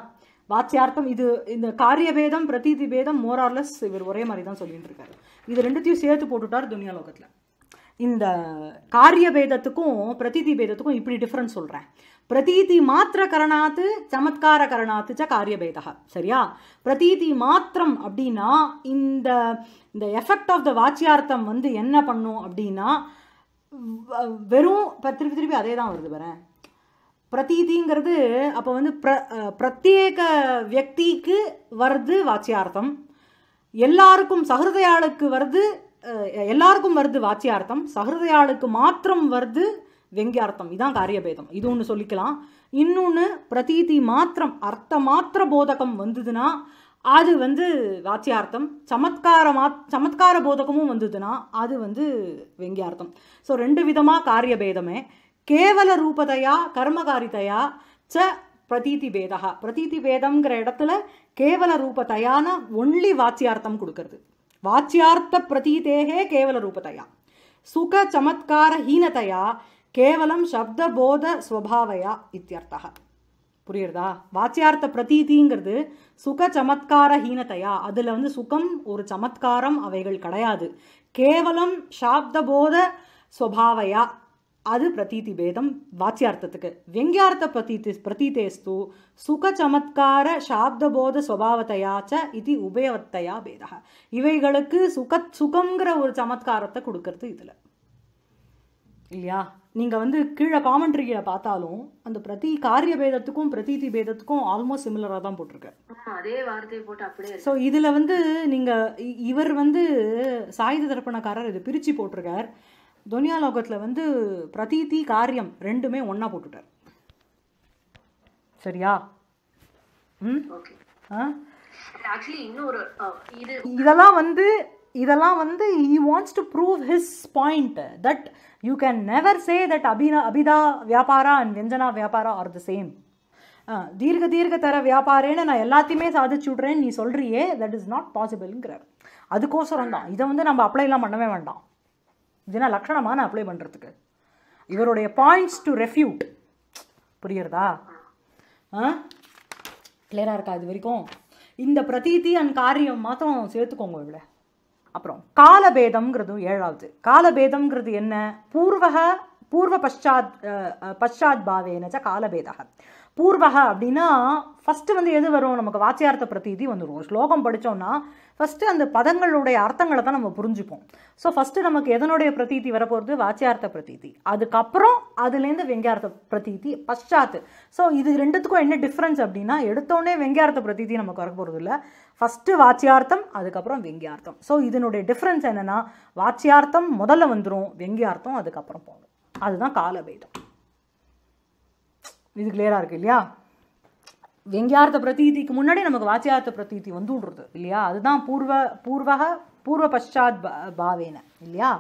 வாச்சியார்த்தம் இது இந்த காரிய வேதம் பிரதீதி பேதம் மோரார்லஸ் இவர் ஒரே மாதிரி தான் சொல்லிட்டு இருக்காரு இது ரெண்டுத்தையும் சேர்த்து போட்டுட்டார் துனியா லோகத்தில் இந்த காரிய பேதத்துக்கும் பிரதீதி பேதத்துக்கும் இப்படி டிஃப்ரென்ஸ் சொல்கிறேன் பிரதீதி மாத்திர கரணாத்து சமத்கார கரணாத்து ச காரியபேதா சரியா பிரதீதி மாத்திரம் அப்படின்னா இந்த இந்த எஃபெக்ட் ஆஃப் த வாச்சியார்த்தம் வந்து என்ன பண்ணும் அப்படின்னா வெறும் திருப்பி திருப்பி அதே தான் வருது வரேன் பிரதீதிங்கிறது அப்போ வந்து பிர பிரத்யேக வியக்திக்கு வருது வாச்சியார்த்தம் எல்லாருக்கும் சகிருதயாளுக்கு வருது எல்லாருக்கும் வருது வாத்தியார்த்தம் சஹிருதயாளுக்கு மாத்திரம் வருது வெங்கியார்த்தம் இதான் காரியபேதம் இது ஒன்று சொல்லிக்கலாம் இன்னொன்று பிரதீதி மாத்திரம் அர்த்த மாத்திர போதகம் வந்ததுன்னா அது வந்து வாத்தியார்த்தம் சமத்கார மாத் சமத்கார போதகமும் வந்ததுன்னா அது வந்து வெங்கியார்த்தம் ஸோ ரெண்டு விதமாக காரியபேதமே கேவல ரூபதையா கர்மகாரிதையா ச பிரதீதி பேதகா பிரதீதி பேதம்ங்கிற இடத்துல கேவல ரூபதையான ஒன்லி வாத்தியார்த்தம் கொடுக்கறது பிரதீதேகே கேவல కేవల சுக சமத்கார చమత్కారహీనతయా கேவலம் சப்தபோத ஸ்வபாவையா இத்தியர்த்தா புரியுறதா வாச்சியார்த்த பிரதீதிங்கிறது சுக சமத்கார ஹீனத்தையா அதில் வந்து சுகம் ஒரு சமத்காரம் அவைகள் கிடையாது கேவலம் போத ஸ்வபாவையா அது பிரதீதி பேதம் வாச்சியார்த்தத்துக்கு வியங்கியார்த்த பிரதீதி பிரதீதேஸ்து சுக சமத்கார சாப்தபோத சுவாவத்தையாச்ச இது உபயவத்தையா பேதா இவைகளுக்கு சுக சுகங்கிற ஒரு சமத்காரத்தை கொடுக்கறது இதில் இல்லையா நீங்கள் வந்து கீழே காமெண்ட்ரியை பார்த்தாலும் அந்த பிரதி காரிய பேதத்துக்கும் பிரதீதி பேதத்துக்கும் ஆல்மோஸ்ட் சிமிலராக தான் போட்டிருக்கேன் அதே வார்த்தையை போட்டு அப்படியே ஸோ இதில் வந்து நீங்கள் இவர் வந்து சாயுத தரப்பணக்காரர் இதை பிரித்து போட்டிருக்கார் துனியாலோகத்தில் வந்து பிரதீதி காரியம் ரெண்டுமே ஒன்றா போட்டுட்டார் சரியா ம் ஆ இதெல்லாம் வந்து இதெல்லாம் வந்து he wants to prove his point that you can never say that அபினா அபிதா வியாபாரா அண்ட் வெஞ்சனா வியாபாரா ஆர் த சேம் தீர்க்க தீர்க்க தர வியாபாரேன்னு நான் எல்லாத்தையுமே சாதிச்சு விட்றேன்னு நீ சொல்கிறியே தட் இஸ் நாட் பாசிபிள்ங்கிறார் அதுக்கோசரம் தான் இதை வந்து நம்ம அப்ளைலாம் பண்ணவே வேண்டாம் இதுனா நான் அப்ளை பண்ணுறதுக்கு இவருடைய பாயிண்ட்ஸ் டு ரெஃப்யூட் புரியுறதா ஆ கிளியராக இருக்கா இது வரைக்கும் இந்த பிரதீதி அண்ட் காரியம் மாத்திரம் சேர்த்துக்கோங்க இவ்வளோ அப்புறம் காலபேதம்ங்கிறது ஏழாவது காலபேதம்ங்கிறது என்ன பூர்வக பூர்வ பஷாத் பஷாத் பாவேனச்சா காலபேதக பூர்வக அப்படின்னா ஃபஸ்ட்டு வந்து எது வரும் நமக்கு வாத்தியார்த்த பிரதீதி வந்துடும் ஸ்லோகம் படித்தோம்னா ஃபஸ்ட்டு அந்த பதங்களுடைய அர்த்தங்களை தான் நம்ம புரிஞ்சுப்போம் ஸோ ஃபஸ்ட்டு நமக்கு எதனுடைய பிரதீதி வரப்போகிறது வாச்சியார்த்த பிரதீதி அதுக்கப்புறம் அதுலேருந்து வெங்கியார்த்த பிரதீதி பஷாத்து ஸோ இது ரெண்டுத்துக்கும் என்ன டிஃப்ரென்ஸ் அப்படின்னா எடுத்தோடனே வெங்கியார்த்த பிரதீதி நமக்கு வரப்போகிறது இல்லை ஃபஸ்ட்டு வாச்சியார்த்தம் அதுக்கப்புறம் வெங்கியார்த்தம் ஸோ இதனுடைய டிஃப்ரென்ஸ் என்னென்னா வாச்சியார்த்தம் முதல்ல வந்துடும் வெங்கியார்த்தம் அதுக்கப்புறம் போகும் அதுதான் காலபேதம் இது கிளியராக இருக்குது இல்லையா வெங்கியார்த்த பிரதீதிக்கு முன்னாடி நமக்கு வாத்தியார்த்த பிரதீதி வந்துடுறது இல்லையா அதுதான் பூர்வ பூர்வக பூர்வ பஷாத் பாவேன இல்லையா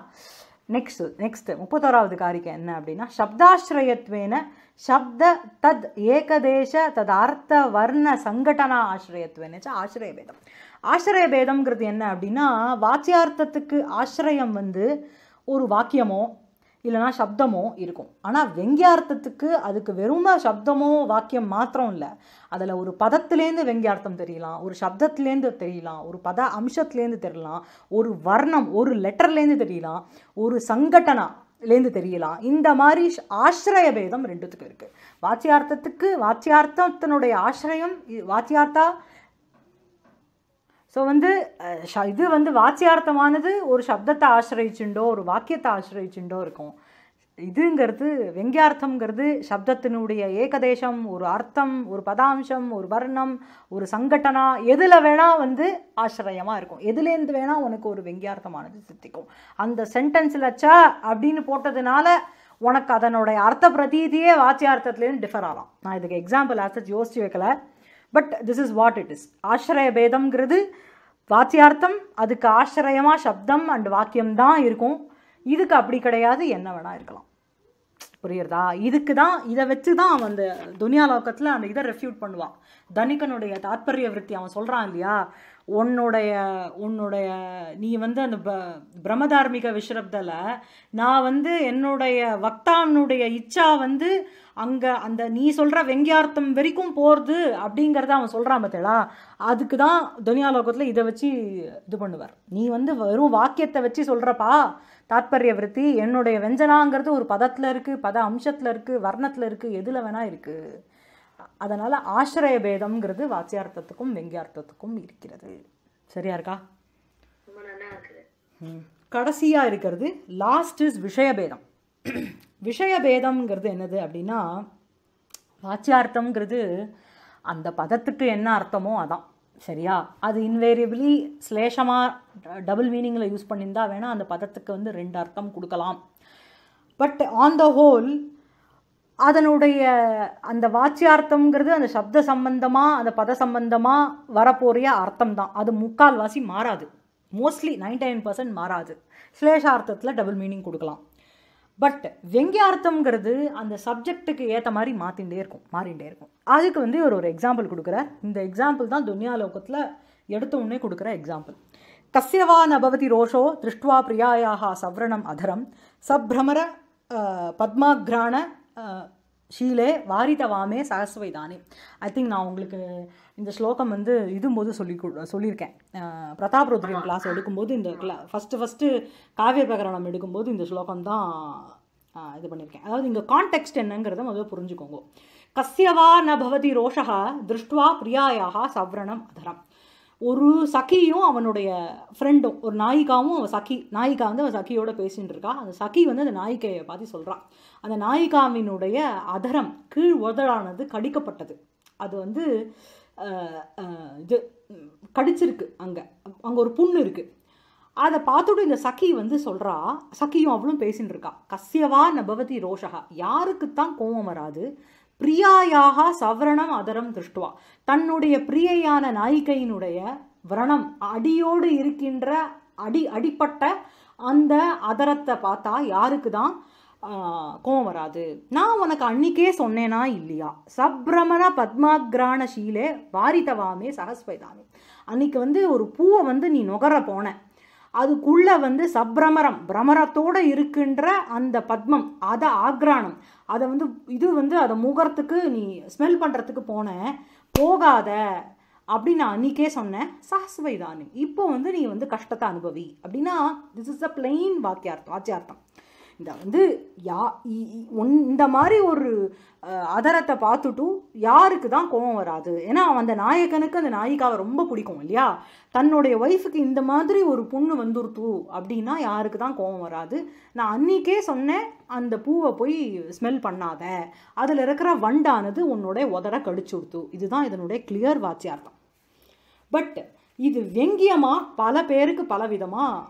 நெக்ஸ்ட் நெக்ஸ்ட் முப்பத்தோராவது காரிக்கை என்ன அப்படின்னா சப்தாஸ்ரயத்வேன சப்த தத் ஏகதேச தத் அர்த்த வர்ண சங்கடனா ஆசிரியத்துவனேச்சா ஆசிரிய பேதம் ஆசிரிய பேதம்ங்கிறது என்ன அப்படின்னா வாத்தியார்த்தத்துக்கு ஆசிரியம் வந்து ஒரு வாக்கியமோ இல்லைனா சப்தமோ இருக்கும் ஆனால் வெங்கியார்த்தத்துக்கு அதுக்கு வெறும சப்தமோ வாக்கியம் மாத்திரம் இல்லை அதில் ஒரு பதத்துலேருந்து வெங்கியார்த்தம் தெரியலாம் ஒரு சப்தத்துலேருந்து தெரியலாம் ஒரு பத அம்சத்துலேருந்து தெரியலாம் ஒரு வர்ணம் ஒரு லெட்டர்லேருந்து தெரியலாம் ஒரு சங்கட்டனா தெரியலாம் இந்த மாதிரி ஆசிரய பேதம் ரெண்டுத்துக்கும் இருக்குது வாத்தியார்த்தத்துக்கு வாத்தியார்த்தத்தினுடைய ஆசிரியம் வாத்தியார்த்தா ஸோ வந்து இது வந்து வாத்தியார்த்தமானது ஒரு சப்தத்தை ஆசிரியச்சுண்டோ ஒரு வாக்கியத்தை ஆசிரியச்சுண்டோ இருக்கும் இதுங்கிறது வெங்கியார்த்தம்ங்கிறது சப்தத்தினுடைய ஏகதேசம் ஒரு அர்த்தம் ஒரு பதாம்சம் ஒரு வர்ணம் ஒரு சங்கட்டனா எதில் வேணால் வந்து ஆசிரியமாக இருக்கும் எதுலேருந்து வேணால் உனக்கு ஒரு வெங்கியார்த்தமானது சித்திக்கும் அந்த சென்டென்ஸில் சா அப்படின்னு போட்டதுனால உனக்கு அதனுடைய அர்த்த பிரதீதியே வாச்சியார்த்தத்துலேருந்து டிஃபர் ஆகலாம் நான் இதுக்கு எக்ஸாம்பிள் ஆசை யோசிச்சு வைக்கல but this is what it is ஆசிரய பேதம்ங்கிறது வாத்தியார்த்தம் அதுக்கு ஆசிரியமாக சப்தம் அண்ட் வாக்கியம் தான் இருக்கும் இதுக்கு அப்படி கிடையாது என்ன வேணால் இருக்கலாம் புரியுறதா இதுக்கு தான் இதை வச்சு தான் அவன் அந்த துனியா லோக்கத்தில் அந்த இதை ரெஃப்யூட் பண்ணுவான் தனிகனுடைய தாற்பரிய விருத்தி அவன் சொல்கிறான் இல்லையா உன்னுடைய உன்னுடைய நீ வந்து அந்த ப பிரம்மதார்மிக விஷரப்தில் நான் வந்து என்னுடைய வக்தானுடைய இச்சா வந்து அங்கே அந்த நீ சொல்கிற வெங்கியார்த்தம் வரைக்கும் போகிறது அப்படிங்கிறத அவன் சொல்கிறான் பார்த்தேடா அதுக்கு தான் துனியா லோகத்தில் இதை வச்சு இது பண்ணுவார் நீ வந்து வெறும் வாக்கியத்தை வச்சு சொல்கிறப்பா தாத்பரிய விருத்தி என்னுடைய வெஞ்சனாங்கிறது ஒரு பதத்தில் இருக்குது பத அம்சத்தில் இருக்குது வர்ணத்தில் இருக்குது எதில் வேணால் இருக்குது அதனால் ஆசிரய பேதம்ங்கிறது வாச்சியார்த்தத்துக்கும் வெங்கியார்த்தத்துக்கும் இருக்கிறது சரியா இருக்கா கடைசியாக இருக்கிறது லாஸ்ட் இஸ் விஷயபேதம் விஷயபேதம்ங்கிறது என்னது அப்படின்னா வாச்சியார்த்தம்ங்கிறது அந்த பதத்துக்கு என்ன அர்த்தமோ அதான் சரியா அது இன்வேரியபிளி ஸ்லேஷமாக டபுள் மீனிங்கில் யூஸ் பண்ணியிருந்தா வேணால் அந்த பதத்துக்கு வந்து ரெண்டு அர்த்தம் கொடுக்கலாம் பட் ஆன் த ஹோல் அதனுடைய அந்த வாச்சியார்த்தம்ங்கிறது அந்த சப்த சம்பந்தமாக அந்த பத சம்பந்தமாக வரப்போகிற அர்த்தம் தான் அது முக்கால்வாசி மாறாது மோஸ்ட்லி நைன்டி நைன் பர்சன்ட் மாறாது ஸ்லேஷார்த்தத்தில் டபுள் மீனிங் கொடுக்கலாம் பட் வெங்கியார்த்தம்ங்கிறது அந்த சப்ஜெக்ட்டுக்கு ஏற்ற மாதிரி மாற்றிகிட்டே இருக்கும் மாறிகிட்டே இருக்கும் அதுக்கு வந்து ஒரு ஒரு எக்ஸாம்பிள் கொடுக்குறார் இந்த எக்ஸாம்பிள் தான் துன்யாலோகத்தில் எடுத்த உடனே கொடுக்குற எக்ஸாம்பிள் கசியவா நபவதி ரோஷோ திருஷ்டுவா பிரியாயாக சவரணம் அதரம் சப்ரமர பத்மாகிராண ஷீலே வாரிதவாமே சரஸ்வை தானே ஐ திங்க் நான் உங்களுக்கு இந்த ஸ்லோகம் வந்து போது சொல்லி சொல்லியிருக்கேன் பிரதாப் ருத்ரன் கிளாஸ் எடுக்கும்போது இந்த கிளா ஃபஸ்ட்டு ஃபஸ்ட்டு காவிய பிரகரணம் எடுக்கும்போது இந்த ஸ்லோகம் தான் இது பண்ணியிருக்கேன் அதாவது இங்கே கான்டெக்ட் என்னங்கிறத முதல்ல புரிஞ்சுக்கோங்க கசியவா ந பவதி ரோஷா திருஷ்டுவா பிரியாயா சவரணம் அதரம் ஒரு சகியும் அவனுடைய ஃப்ரெண்டும் ஒரு நாயிகாவும் அவன் சகி நாயிகா வந்து அவன் சகியோட பேசிகிட்டு இருக்கா அந்த சகி வந்து அந்த நாயிக்கையை பார்த்து சொல்கிறான் அந்த நாயிகாவினுடைய அதரம் கீழ் உதலானது கடிக்கப்பட்டது அது வந்து இது கடிச்சிருக்கு அங்கே அங்கே ஒரு புண்ணு இருக்குது அதை பார்த்துட்டு இந்த சகி வந்து சொல்கிறா சகியும் அவளும் பேசின்னு இருக்கா கசியவா நபவதி ரோஷகா யாருக்குத்தான் கோவம் வராது பிரியாயாக சவரணம் அதரம் திருஷ்டுவா தன்னுடைய பிரியையான நாயிக்கையினுடைய விரணம் அடியோடு இருக்கின்ற அடி அடிப்பட்ட அந்த அதரத்தை பார்த்தா யாருக்கு தான் கோவம் வராது நான் உனக்கு அன்னைக்கே சொன்னேனா இல்லையா சப்ரமண பத்மாகிராண சீலே வாரித்தவாமே சகஸ்வைதாமே அன்னைக்கு வந்து ஒரு பூவை வந்து நீ நுகர போன அதுக்குள்ளே வந்து சப்ரமரம் பிரமரத்தோடு இருக்கின்ற அந்த பத்மம் அதை ஆக்ரானம் அதை வந்து இது வந்து அதை முகரத்துக்கு நீ ஸ்மெல் பண்ணுறதுக்கு போன போகாத அப்படின்னு நான் அன்றைக்கே சொன்னேன் சஹஸ்வைதானி இப்போ வந்து நீ வந்து கஷ்டத்தை அனுபவி அப்படின்னா திஸ் இஸ் அ பிளெயின் வாக்கியார்த்தம் ஆச்சியார்த்தம் இந்த வந்து யா இந்த மாதிரி ஒரு அதரத்தை பார்த்துட்டும் யாருக்கு தான் கோவம் வராது ஏன்னா அந்த நாயகனுக்கு அந்த நாயிக்காவை ரொம்ப பிடிக்கும் இல்லையா தன்னுடைய ஒய்ஃபுக்கு இந்த மாதிரி ஒரு பொண்ணு வந்துருத்து அப்படின்னா யாருக்கு தான் கோவம் வராது நான் அன்றைக்கே சொன்னேன் அந்த பூவை போய் ஸ்மெல் பண்ணாத அதில் இருக்கிற வண்டானது உதர உதட கடிச்சுடுத்து இதுதான் இதனுடைய கிளியர் வாச்சியார்த்தம் பட் இது வெங்கியமாக பல பேருக்கு பலவிதமாக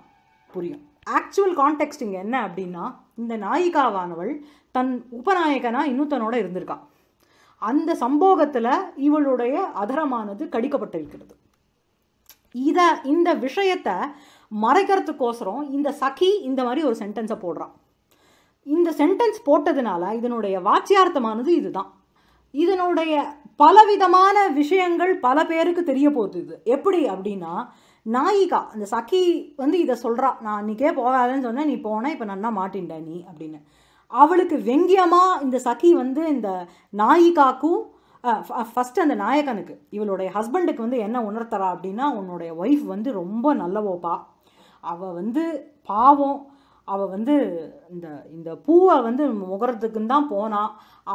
புரியும் ஆக்சுவல் கான்டெக்ட் இங்கே என்ன அப்படின்னா இந்த நாயிகாவானவள் தன் உபநாயகனாக இன்னொருத்தனோட இருந்திருக்கா அந்த சம்போகத்தில் இவளுடைய அதரமானது கடிக்கப்பட்டிருக்கிறது இதை இந்த விஷயத்தை மறைக்கிறதுக்கோசரம் இந்த சகி இந்த மாதிரி ஒரு சென்டென்ஸை போடுறான் இந்த சென்டென்ஸ் போட்டதுனால இதனுடைய வாச்சியார்த்தமானது இதுதான் இதனுடைய பலவிதமான விஷயங்கள் பல பேருக்கு தெரிய போகுது இது எப்படி அப்படின்னா நாயிகா அந்த சகி வந்து இதை சொல்கிறா நான் அன்றைக்கே போகாதேன்னு சொன்னேன் நீ போனால் இப்போ நன்னா மாட்டின்ட நீ அப்படின்னு அவளுக்கு வெங்கியமாக இந்த சகி வந்து இந்த நாயிகாக்கும் ஃபஸ்ட்டு அந்த நாயகனுக்கு இவளுடைய ஹஸ்பண்டுக்கு வந்து என்ன உணர்த்தரா அப்படின்னா உன்னுடைய ஒய்ஃப் வந்து ரொம்ப நல்லவோப்பா அவள் வந்து பாவம் அவள் வந்து இந்த இந்த பூவை வந்து முகரத்துக்கு தான் போனா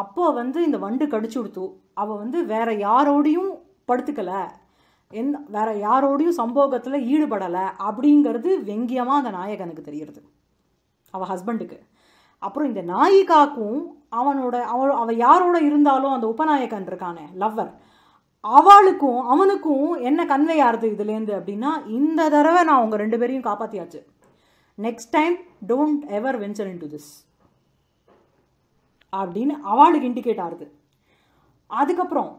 அப்போ வந்து இந்த வண்டு கடிச்சு கொடுத்து அவள் வந்து வேற யாரோடையும் படுத்துக்கலை எந்த வேறு யாரோடையும் சம்போகத்தில் ஈடுபடலை அப்படிங்கிறது வெங்கியமாக அந்த நாயகனுக்கு தெரிகிறது அவள் ஹஸ்பண்டுக்கு அப்புறம் இந்த நாயிகாக்கும் அவனோட அவள் அவள் யாரோட இருந்தாலும் அந்த உபநாயகன் இருக்கானே லவ்வர் அவளுக்கும் அவனுக்கும் என்ன கன்வே ஆறுது இதுலேருந்து அப்படின்னா இந்த தடவை நான் அவங்க ரெண்டு பேரையும் காப்பாற்றியாச்சு next time don't ever venture into this அப்படின்னு அவளுக்கு இண்டிகேட் ஆகுது அதுக்கப்புறம்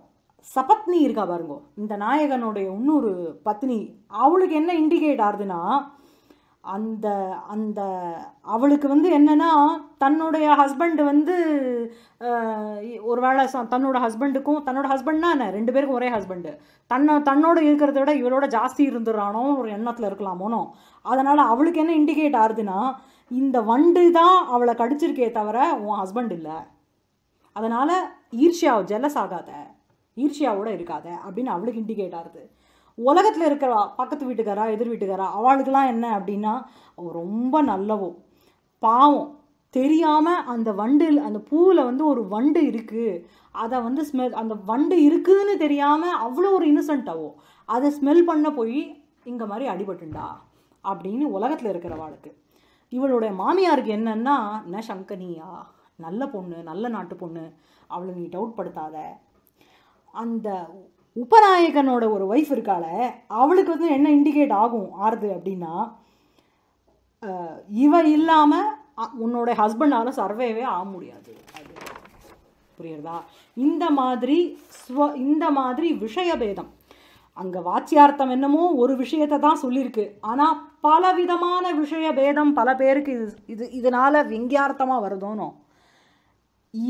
சபத்னி இருக்கா பாருங்க இந்த நாயகனுடைய இன்னொரு பத்னி அவளுக்கு என்ன இண்டிகேட் ஆகுதுன்னா அந்த அந்த அவளுக்கு வந்து என்னென்னா தன்னுடைய ஹஸ்பண்டு வந்து ஒரு வேளை தன்னோட ஹஸ்பண்டுக்கும் தன்னோட ஹஸ்பண்ட்னா என்ன ரெண்டு பேருக்கும் ஒரே ஹஸ்பண்டு தன்னை தன்னோட இருக்கிறத விட இவளோட ஜாஸ்தி இருந்துடுறானோ ஒரு எண்ணத்தில் இருக்கலாமோனோ அதனால் அவளுக்கு என்ன இண்டிகேட் ஆகுதுன்னா இந்த வண்டு தான் அவளை கடிச்சிருக்கே தவிர உன் ஹஸ்பண்ட் இல்லை அதனால் ஈர்ஷியாவை ஜெல்லஸ் ஆகாத ஈர்ஷியாவோட இருக்காத அப்படின்னு அவளுக்கு இண்டிகேட் ஆகுது உலகத்தில் இருக்கிற பக்கத்து வீட்டுக்காரா எதிர் வீட்டுக்காரா அவளுக்கெல்லாம் என்ன அப்படின்னா ரொம்ப நல்லவோ பாவம் தெரியாமல் அந்த வண்டில் அந்த பூவில் வந்து ஒரு வண்டு இருக்குது அதை வந்து ஸ்மெல் அந்த வண்டு இருக்குதுன்னு தெரியாமல் அவ்வளோ ஒரு இன்னசென்ட்டாவோ அதை ஸ்மெல் பண்ண போய் இங்கே மாதிரி அடிபட்டுண்டா அப்படின்னு உலகத்தில் இருக்கிறவாளுக்கு இவளுடைய மாமியாருக்கு என்னன்னா ந சங்கனியா நல்ல பொண்ணு நல்ல நாட்டு பொண்ணு அவளை நீ டவுட் படுத்தாத அந்த உபநாயகனோட ஒரு ஒய்ஃப் இருக்காள அவளுக்கு வந்து என்ன இண்டிகேட் ஆகும் ஆறுது அப்படின்னா இவ இல்லாமல் உன்னோட ஹஸ்பண்டால சர்வேவே ஆக முடியாது புரியுறதா இந்த மாதிரி ஸ்வ இந்த மாதிரி விஷய பேதம் அங்கே வாச்சியார்த்தம் என்னமோ ஒரு விஷயத்தை தான் சொல்லியிருக்கு ஆனால் பலவிதமான விஷய பேதம் பல பேருக்கு இது இது இதனால் விங்கியார்த்தமாக வருதோனோ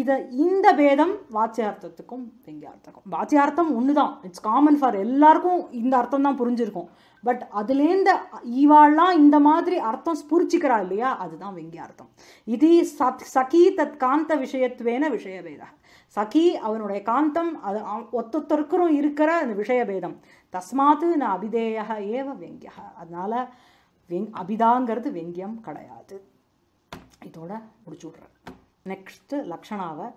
இதை இந்த பேதம் வாச்சியார்த்தத்துக்கும் வெங்கியார்த்தக்கும் வாச்சியார்த்தம் ஒன்று தான் இட்ஸ் காமன் ஃபார் எல்லாருக்கும் இந்த அர்த்தம் தான் புரிஞ்சிருக்கும் பட் அதுலேருந்து இவாள்லாம் இந்த மாதிரி அர்த்தம் ஸ்புரிச்சிக்கிறா இல்லையா அதுதான் வெங்கியார்த்தம் இது சத் சகி தத் காந்த விஷயத்துவேன விஷயபேதா சகி அவனுடைய காந்தம் அது ஒத்தொத்தருக்கும் இருக்கிற அந்த விஷயபேதம் தஸ்மாத்து நான் அபிதேய ஏவ வெங்கிய அதனால் வெங் அபிதாங்கிறது வெங்கியம் கிடையாது இதோட முடிச்சு விட்றேன் நெக்ஸ்ட்டு லக்ஷணாவை